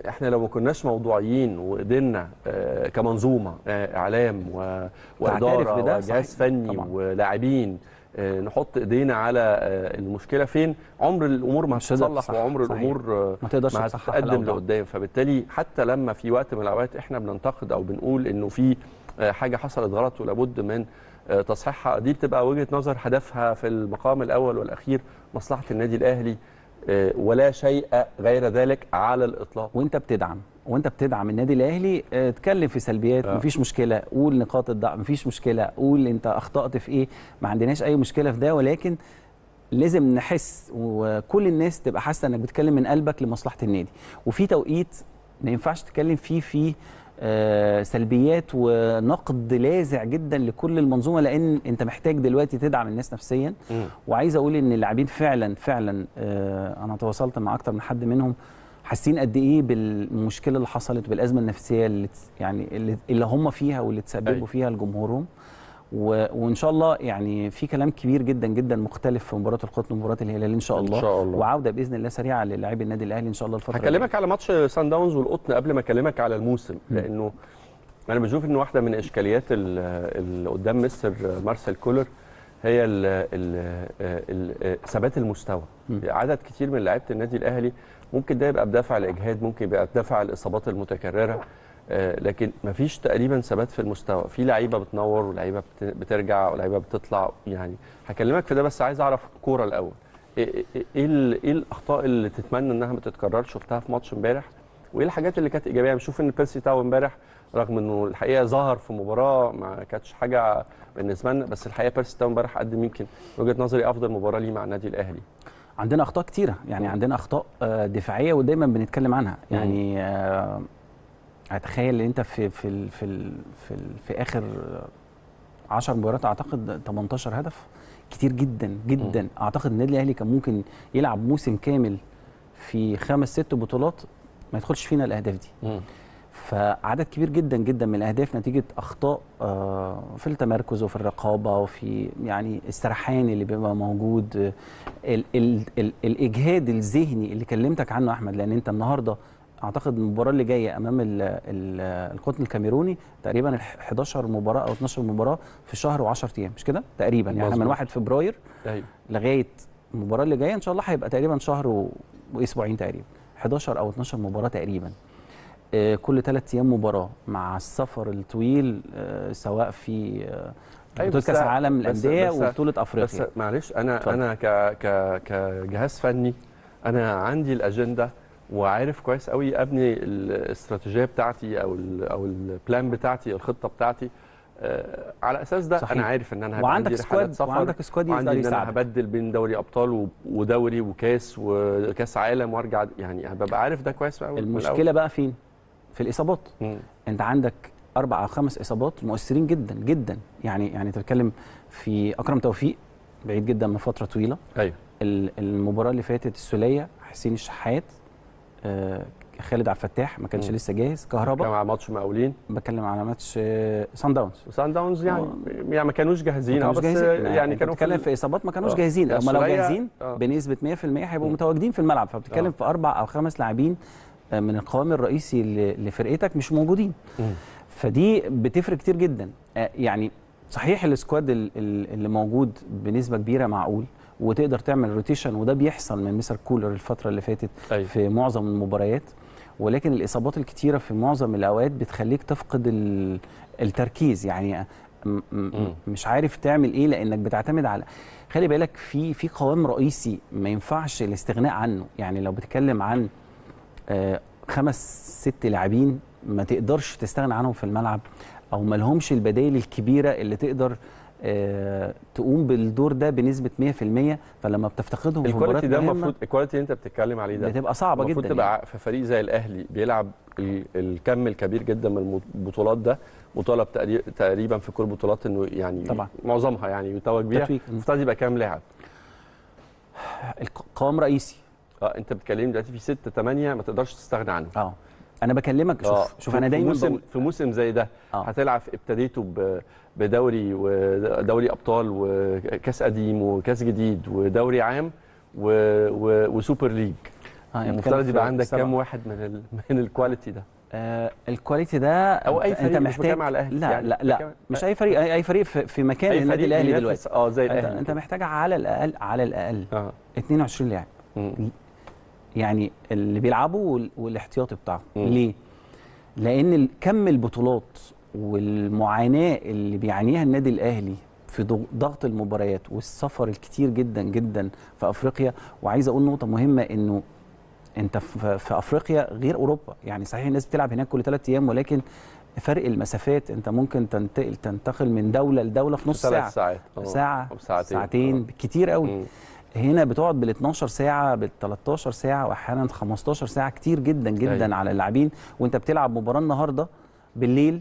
احنا لو ما كناش موضوعيين وقدرنا آه، كمنظومه آه، اعلام واداره وجهاز فني ولاعبين آه، نحط ايدينا على آه، المشكله فين عمر الامور ما هتتصلح وعمر صحيح. الامور آه، ما تقدرش ما هتتقدم لقدام فبالتالي حتى لما في وقت من الاوقات احنا بننتقد او بنقول انه في حاجه حصلت غلط ولابد من تصحيحها دي بتبقى وجهه نظر هدفها في المقام الاول والاخير مصلحه النادي الاهلي ولا شيء غير ذلك على الاطلاق وانت بتدعم وانت بتدعم النادي الاهلي آه، اتكلم في سلبيات آه. مفيش مشكله قول نقاط الضعف مفيش مشكله قول انت اخطات في ايه ما عندناش اي مشكله في ده ولكن لازم نحس وكل الناس تبقى حاسه انك بتتكلم من قلبك لمصلحه النادي وفي توقيت ما ينفعش تتكلم فيه في آه، سلبيات ونقد لاذع جدا لكل المنظومه لان انت محتاج دلوقتي تدعم الناس نفسيا وعايز اقول ان اللاعبين فعلا فعلا آه، انا تواصلت مع اكتر من حد منهم حاسين قد ايه بالمشكله اللي حصلت بالازمه النفسيه اللي يعني اللي, اللي هم فيها واللي تسببوا أيوة. فيها لجمهورهم و... وان شاء الله يعني في كلام كبير جدا جدا مختلف في مباراه القطن ومباراه الهلال ان شاء الله ان شاء الله وعوده باذن الله سريعه للاعبي النادي الاهلي ان شاء الله الفتره هكلمك على ماتش سان داونز والقطن قبل ما اكلمك على الموسم م. لانه انا بشوف ان واحده من اشكاليات اللي قدام مستر مارسيل كولر هي ثبات المستوى عدد كتير من لعيبه النادي الاهلي ممكن ده يبقى بدافع الاجهاد ممكن يبقى بدافع الاصابات المتكرره آه، لكن مفيش تقريبا ثبات في المستوى في لعيبه بتنور ولعيبه بترجع ولعيبه بتطلع يعني هكلمك في ده بس عايز اعرف الكوره الاول ايه إيه،, إيه, ايه الاخطاء اللي تتمنى انها ما تتكررش شفتها في ماتش امبارح وايه الحاجات اللي كانت ايجابيه يعني بنشوف ان بيرسي تاو امبارح رغم انه الحقيقه ظهر في مباراه ما كانتش حاجه بالنسبه لنا بس الحقيقه بيرسي تاو امبارح قدم يمكن وجهه نظري افضل مباراه ليه مع النادي الاهلي عندنا اخطاء كتيره يعني عندنا اخطاء آه، دفاعيه ودايما بنتكلم عنها يعني اتخيل آه، ان انت في في في في, في, في اخر 10 مباريات اعتقد 18 هدف كتير جدا جدا م. اعتقد النادي الاهلي كان ممكن يلعب موسم كامل في خمس ست بطولات ما يدخلش فينا الاهداف دي م. فعدد كبير جدا جدا من الاهداف نتيجه اخطاء آه، في التمركز وفي الرقابه وفي يعني السرحان اللي بيبقى موجود آه، ال ال ال الاجهاد الذهني اللي كلمتك عنه احمد لان انت النهارده اعتقد المباراه اللي جايه امام القطن الكاميروني تقريبا 11 مباراه او 12 مباراه في شهر و10 ايام مش كده تقريبا يعني من 1 فبراير أيوه. لغايه المباراه اللي جايه ان شاء الله هيبقى تقريبا شهر واسبوعين تقريبا 11 او 12 مباراه تقريبا آه، كل ثلاث ايام مباراه مع السفر الطويل آه، سواء في آه، أيوة، بطوله كاس العالم للانديه وبطوله افريقيا بس معلش انا اتفضل. انا ك ك كجهاز فني انا عندي الاجنده وعارف كويس قوي ابني الاستراتيجيه بتاعتي او الـ او البلان بتاعتي الخطه بتاعتي على اساس ده صحيح. انا عارف ان انا هبدل وعندك سكواد وعندك سكواد يقدر يساعدك انا هبدل بين دوري ابطال ودوري وكاس وكاس عالم وارجع يعني ببقى عارف ده كويس قوي المشكله بقى فين؟ في الاصابات مم. انت عندك اربع او خمس اصابات مؤثرين جدا جدا يعني يعني تتكلم في اكرم توفيق بعيد جدا من فتره طويله ايوه المباراه اللي فاتت السوليه حسين الشحات آه خالد عبد الفتاح ما كانش لسه جاهز كهربا بتكلم على ماتش مقاولين بتكلم على ماتش آه، سان داونز سان داونز يعني يعني ما كانوش جاهزين آه، بس جاهزين. يعني, يعني كانوا بتتكلم في, في اصابات ما كانوش أوه. جاهزين هم لو جاهزين أوه. بنسبه 100% هيبقوا متواجدين في الملعب آه. فبتتكلم في اربع او خمس لاعبين من القوام الرئيسي لفرقتك مش موجودين فدي بتفرق كتير جدا آه، يعني صحيح السكواد اللي موجود بنسبه كبيره معقول وتقدر تعمل روتيشن وده بيحصل من مستر كولر الفتره اللي فاتت أيوة. في معظم المباريات ولكن الاصابات الكتيره في معظم الاوقات بتخليك تفقد التركيز يعني آه، مش عارف تعمل ايه لانك بتعتمد على خلي بالك في في قوام رئيسي ما ينفعش الاستغناء عنه يعني لو بتتكلم عن آه، خمس ست لاعبين ما تقدرش تستغنى عنهم في الملعب او ما لهمش البدايل الكبيره اللي تقدر آه، تقوم بالدور ده بنسبه 100% فلما بتفتقدهم في الكواليتي ده المفروض الكواليتي اللي انت بتتكلم عليه ده بتبقى صعبه جدا المفروض تبقى يعني. في فريق زي الاهلي بيلعب الكم الكبير جدا من البطولات ده مطالب تقريبا في كل بطولات انه يعني طبعا. معظمها يعني يتوج بيها المفروض يبقى كام لاعب؟ القوام رئيسي اه انت بتكلمني دلوقتي في 6 8 ما تقدرش تستغنى عنه اه انا بكلمك شوف آه. شوف انا دايما في موسم في موسم زي ده آه. هتلعب ابتديته ب... بدوري ودوري ابطال وكاس قديم وكاس جديد ودوري عام و... و... وسوبر ليج آه المفترض يبقى عندك كام واحد من ال... من الكواليتي ده آه الكواليتي ده او اي فريق انت محتاج مش على الاهلي لا يعني لا لا مش اي فريق اي فريق في, في مكان النادي الاهلي دلوقتي اه زي الاهلي انت, انت محتاج على الاقل على الاقل آه. 22 لاعب يعني اللي بيلعبوا والاحتياطي بتاعهم ليه؟ لان كم البطولات والمعاناه اللي بيعانيها النادي الاهلي في ضغط المباريات والسفر الكتير جدا جدا في افريقيا وعايز اقول نقطه مهمه انه انت في افريقيا غير اوروبا يعني صحيح الناس بتلعب هناك كل ثلاث ايام ولكن فرق المسافات انت ممكن تنتقل تنتقل من دوله لدوله في نص ساعه ساعه ساعتين, ساعتين بالكتير قوي هنا بتقعد بال 12 ساعه بال 13 ساعه واحيانا 15 ساعه كتير جدا جدا أيوة. على اللاعبين وانت بتلعب مباراه النهارده بالليل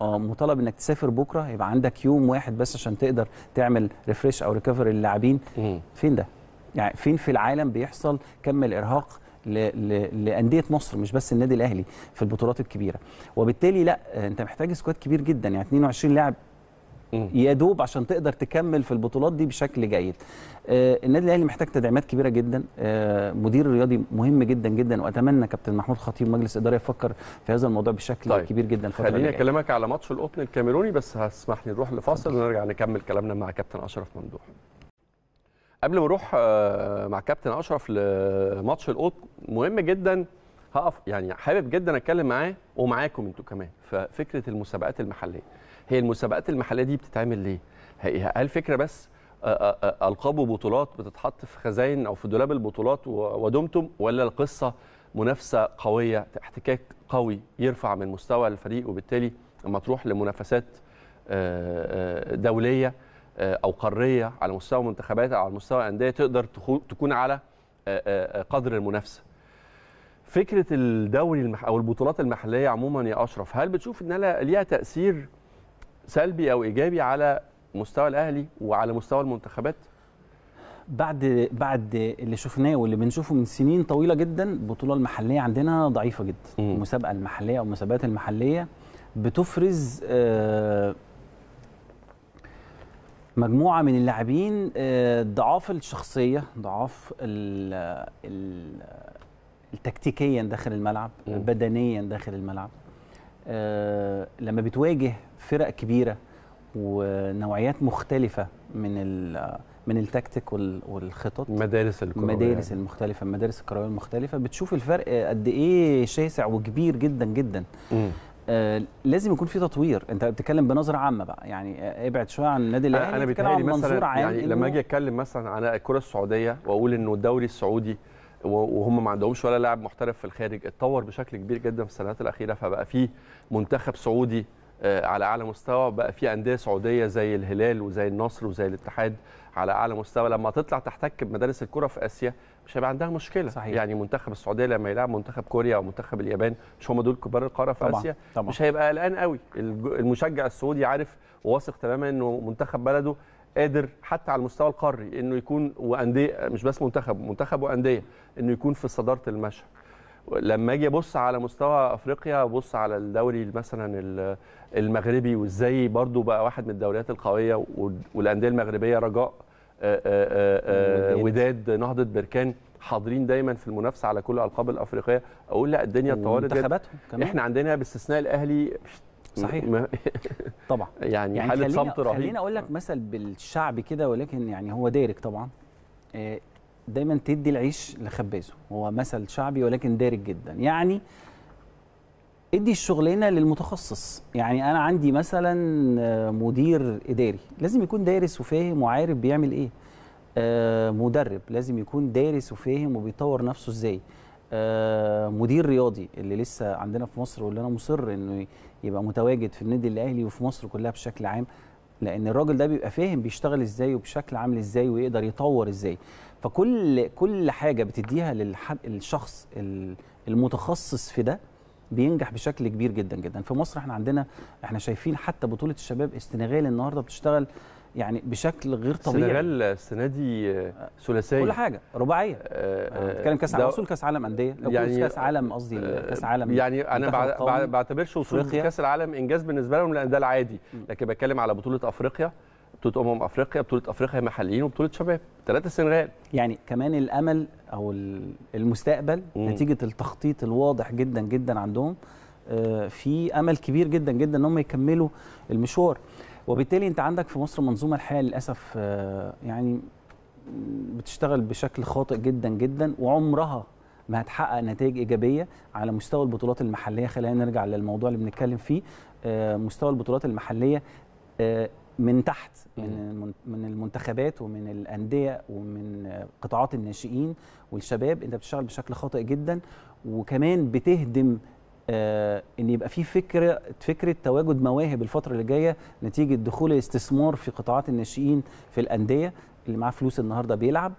آه، مطالب انك تسافر بكره يبقى عندك يوم واحد بس عشان تقدر تعمل ريفريش او ريكفري للاعبين فين ده؟ يعني فين في العالم بيحصل كم الارهاق لانديه مصر مش بس النادي الاهلي في البطولات الكبيره وبالتالي لا انت محتاج سكواد كبير جدا يعني 22 لاعب يا دوب عشان تقدر تكمل في البطولات دي بشكل جيد آه النادي الاهلي محتاج تدعيمات كبيره جدا آه مدير رياضي مهم جدا جدا واتمنى كابتن محمود خطيب مجلس اداره يفكر في هذا الموضوع بشكل طيب. كبير جدا الفتره خليني اكلمك على ماتش القطن الكاميروني بس هسمح لي نروح لفاصل ونرجع نكمل كلامنا مع كابتن اشرف ممدوح قبل ما اروح آه، مع كابتن اشرف لماتش القطن مهم جدا هقف يعني حابب جدا اتكلم معاه ومعاكم انتوا كمان ففكره المسابقات المحليه هي المسابقات المحليه دي بتتعمل ليه هل فكره بس آه، آه، آه، القاب وبطولات بتتحط في خزاين او في دولاب البطولات ودمتم ولا القصه منافسه قويه احتكاك قوي يرفع من مستوى الفريق وبالتالي لما تروح لمنافسات دوليه او قاريه على مستوى منتخبات او على مستوى انديه تقدر تكون على قدر المنافسه فكره الدوري او البطولات المحليه عموما يا اشرف هل بتشوف ان ليها تاثير سلبي او ايجابي على مستوى الاهلي وعلى مستوى المنتخبات بعد بعد اللي شفناه واللي بنشوفه من سنين طويله جدا البطوله المحليه عندنا ضعيفه جدا المسابقه المحليه او المسابقات المحليه بتفرز آه، مجموعه من اللاعبين آه، ضعاف الشخصيه ضعاف التكتيكيا داخل الملعب بدنيا داخل الملعب آه، لما بتواجه فرق كبيره ونوعيات مختلفه من من التكتيك والخطط مدارس الكروية مدارس يعني. المختلفه المدارس الكرويه المختلفه بتشوف الفرق قد ايه شاسع وكبير جدا جدا م. آه لازم يكون في تطوير انت بتتكلم بنظره عامه بقى يعني آه، ابعد شويه عن النادي الاهلي انا بتكلم مثلا عام يعني لما اجي اتكلم مثلا على الكره السعوديه واقول انه الدوري السعودي وهم ما عندهمش ولا لاعب محترف في الخارج اتطور بشكل كبير جدا في السنوات الاخيره فبقى فيه منتخب سعودي آه، على اعلى مستوى بقى في انديه سعوديه زي الهلال وزي النصر وزي الاتحاد على اعلى مستوى لما تطلع تحتك بمدارس الكره في اسيا مش هيبقى عندها مشكله صحيح. يعني منتخب السعوديه لما يلعب منتخب كوريا او منتخب اليابان مش هم دول كبار القاره في طبعًا. اسيا طبعًا. مش هيبقى قلقان قوي المشجع السعودي عارف وواثق تماما انه منتخب بلده قادر حتى على المستوى القاري انه يكون وانديه مش بس منتخب منتخب وانديه انه يكون في صداره المشهد لما اجي ابص على مستوى افريقيا ابص على الدوري مثلا المغربي وازاي برضو بقى واحد من الدوريات القويه والانديه المغربيه رجاء آه، آه، آه، وداد نهضه بركان حاضرين دايما في المنافسه على كل الالقاب الافريقيه اقول لا الدنيا اتطورت منتخباتهم احنا عندنا باستثناء الاهلي صحيح طبعا يعني, يعني حاله صمت رهيب خليني اقول لك مثل بالشعب كده ولكن يعني هو دارك طبعا دايما تدي العيش لخبازه هو مثل شعبي ولكن دارج جدا يعني ادي الشغلانه للمتخصص يعني انا عندي مثلا آه، مدير اداري لازم يكون دارس وفاهم وعارف بيعمل ايه آه، مدرب لازم يكون دارس وفاهم وبيطور نفسه ازاي آه، مدير رياضي اللي لسه عندنا في مصر واللي انا مصر انه يبقى متواجد في النادي الاهلي وفي مصر كلها بشكل عام لان الراجل ده بيبقى فاهم بيشتغل ازاي وبشكل عامل ازاي ويقدر يطور ازاي فكل كل حاجه بتديها للشخص المتخصص في ده بينجح بشكل كبير جدا جدا في مصر احنا عندنا احنا شايفين حتى بطوله الشباب السنغال النهارده بتشتغل يعني بشكل غير طبيعي السنغال السنه دي ثلاثيه كل حاجه رباعيه آه، آه، آه، بتكلم كاس عالم وصول كاس عالم انديه لو يعني كاس عالم قصدي كاس عالم يعني انا بعتبرش وصول كاس العالم انجاز بالنسبه لهم لان ده العادي لكن بتكلم على بطوله افريقيا بطوله امم افريقيا بطوله افريقيا محليين وبطوله شباب ثلاثه سنغال يعني كمان الامل او المستقبل مم. نتيجه التخطيط الواضح جدا جدا عندهم آه، في امل كبير جدا جدا ان هم يكملوا المشوار وبالتالي انت عندك في مصر منظومه الحقيقه للاسف آه، يعني بتشتغل بشكل خاطئ جدا جدا وعمرها ما هتحقق نتائج ايجابيه على مستوى البطولات المحليه خلينا نرجع للموضوع اللي بنتكلم فيه آه، مستوى البطولات المحليه من تحت من من المنتخبات ومن الانديه ومن قطاعات الناشئين والشباب انت بتشتغل بشكل خاطئ جدا وكمان بتهدم آه ان يبقى في فكره فكره تواجد مواهب الفتره اللي جايه نتيجه دخول الاستثمار في قطاعات الناشئين في الانديه اللي معاه فلوس النهارده بيلعب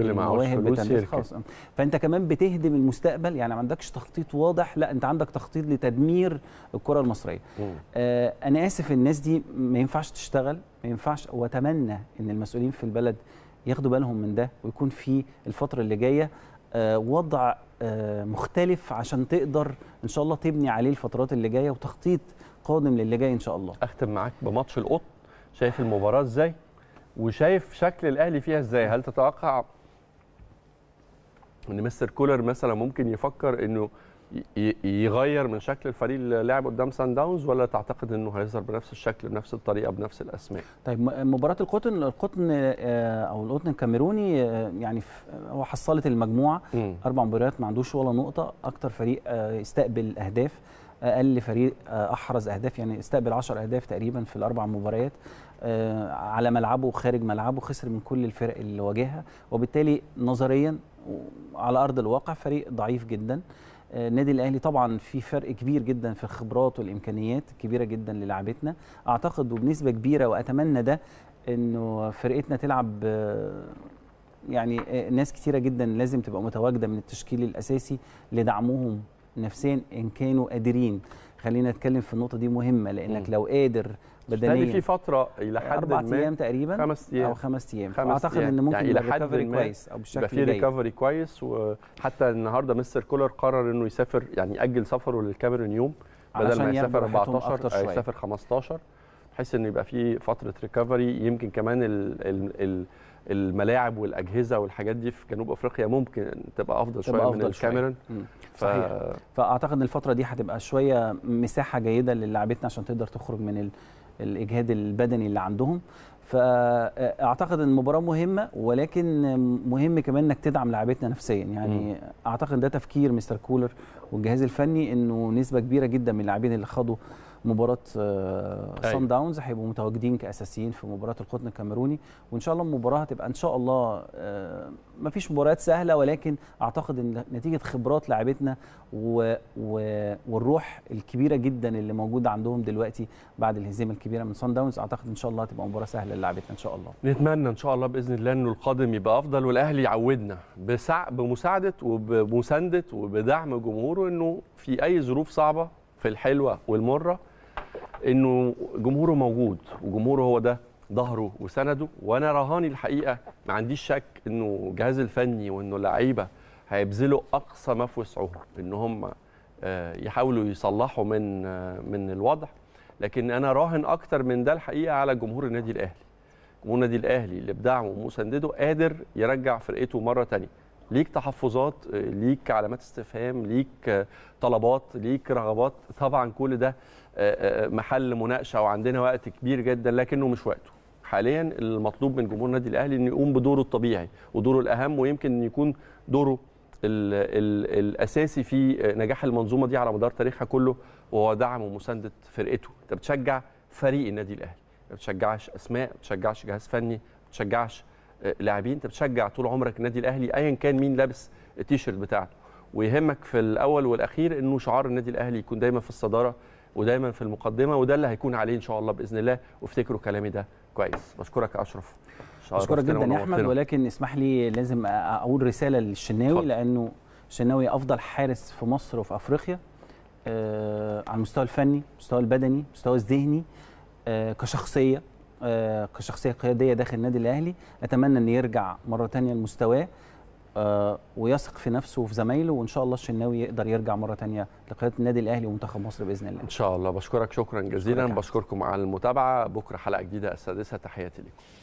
كل اللي معهوش فلوس خالص فانت كمان بتهدم المستقبل يعني ما عندكش تخطيط واضح لا انت عندك تخطيط لتدمير الكره المصريه آه انا اسف الناس دي ما ينفعش تشتغل ما ينفعش واتمنى ان المسؤولين في البلد ياخدوا بالهم من ده ويكون في الفتره اللي جايه آه وضع آه مختلف عشان تقدر ان شاء الله تبني عليه الفترات اللي جايه وتخطيط قادم للي جاي ان شاء الله اختم معاك بماتش القط شايف المباراه ازاي وشايف شكل الاهلي فيها ازاي هل تتوقع ان مستر كولر مثلا ممكن يفكر انه يغير من شكل الفريق اللي لعب قدام سان داونز ولا تعتقد انه هيظهر بنفس الشكل بنفس الطريقه بنفس الاسماء؟ طيب مباراه القطن القطن آه، او القطن الكاميروني آه، يعني هو حصلت المجموعه م. اربع مباريات ما عندوش ولا نقطه اكتر فريق استقبل آه، اهداف اقل فريق احرز اهداف يعني استقبل 10 اهداف تقريبا في الاربع مباريات آه، على ملعبه وخارج ملعبه خسر من كل الفرق اللي واجهها وبالتالي نظريا على ارض الواقع فريق ضعيف جدا آه، النادي الاهلي طبعا في فرق كبير جدا في الخبرات والامكانيات كبيره جدا للاعبتنا اعتقد وبنسبه كبيره واتمنى ده انه فرقتنا تلعب آه، يعني ناس كثيره جدا لازم تبقى متواجده من التشكيل الاساسي لدعمهم نفسيا ان كانوا قادرين خلينا نتكلم في النقطه دي مهمه لانك م. لو قادر بدنيا يعني في فتره الى حد اربع ايام تقريبا خمس ايام او خمس ايام خمس اعتقد ان ممكن يعني الى حد كويس او بالشكل ده في ريكفري كويس وحتى النهارده مستر كولر قرر انه يسافر يعني اجل سفره للكاميرون يوم بدل ما يسافر 14 آه، يسافر 15 بحيث ان يبقى في فتره ريكفري يمكن كمان ال ال ال الملاعب والاجهزه والحاجات دي في جنوب افريقيا ممكن تبقى افضل شويه من الكاميرون ف... صحيح فاعتقد الفتره دي هتبقى شويه مساحه جيده للاعبتنا عشان تقدر تخرج من ال... الاجهاد البدني اللي عندهم فاعتقد ان المباراه مهمه ولكن مهم كمان انك تدعم لاعبتنا نفسيا يعني م. اعتقد ده تفكير مستر كولر والجهاز الفني انه نسبه كبيره جدا من اللاعبين اللي خدوا مباراه سان آه، داونز أيوة. هيبقوا متواجدين كاساسيين في مباراه القطن الكاميروني وان شاء الله المباراه هتبقى ان شاء الله آه، ما فيش مباريات سهله ولكن اعتقد ان نتيجه خبرات لاعبتنا و... و... والروح الكبيره جدا اللي موجوده عندهم دلوقتي بعد الهزيمه الكبيره من سان داونز اعتقد ان شاء الله هتبقى مباراه سهله للاعبتنا ان شاء الله نتمنى ان شاء الله باذن الله انه القادم يبقى افضل والاهلي يعودنا بسع... بمساعده وبمسانده وبدعم جمهوره انه في اي ظروف صعبه في الحلوه والمره انه جمهوره موجود وجمهوره هو ده ظهره وسنده وانا رهاني الحقيقه ما عنديش شك انه الجهاز الفني وانه اللعيبه هيبذلوا اقصى ما في وسعهم ان هم آه، يحاولوا يصلحوا من آه، من الوضع لكن انا راهن اكتر من ده الحقيقه على جمهور النادي الاهلي جمهور النادي الاهلي اللي بدعمه ومسنده قادر يرجع فرقته مره ثانيه ليك تحفظات آه، ليك علامات استفهام ليك طلبات ليك رغبات طبعا كل ده آه، آه، آه، محل مناقشه وعندنا وقت كبير جدا لكنه مش وقته حاليا المطلوب من جمهور النادي الاهلي انه يقوم بدوره الطبيعي ودوره الاهم ويمكن ان يكون دوره الـ الـ الاساسي في نجاح المنظومه دي على مدار تاريخها كله وهو دعم ومسانده فرقته انت بتشجع فريق النادي الاهلي ما بتشجعش اسماء ما بتشجعش جهاز فني ما بتشجعش لاعبين انت بتشجع طول عمرك النادي الاهلي ايا كان مين لابس التيشيرت بتاعته ويهمك في الاول والاخير انه شعار النادي الاهلي يكون دايما في الصداره ودايما في المقدمه وده اللي هيكون عليه ان شاء الله باذن الله وافتكروا كلامي ده كويس بشكرك يا اشرف بشكرك جدا يا احمد ولكن اسمح لي لازم اقول رساله للشناوي لانه الشناوي افضل حارس في مصر وفي افريقيا آه على المستوى الفني المستوى البدني المستوى الذهني آه كشخصيه آه كشخصيه قياديه داخل النادي الاهلي اتمنى ان يرجع مره ثانيه لمستواه آه، ويثق في نفسه وفي زمايله وان شاء الله الشناوي يقدر يرجع مره ثانيه لقياده النادي الاهلي ومنتخب مصر باذن الله. ان شاء الله بشكرك شكرا جزيلا بشكركم على المتابعه بكره حلقه جديده السادسه تحياتي لكم.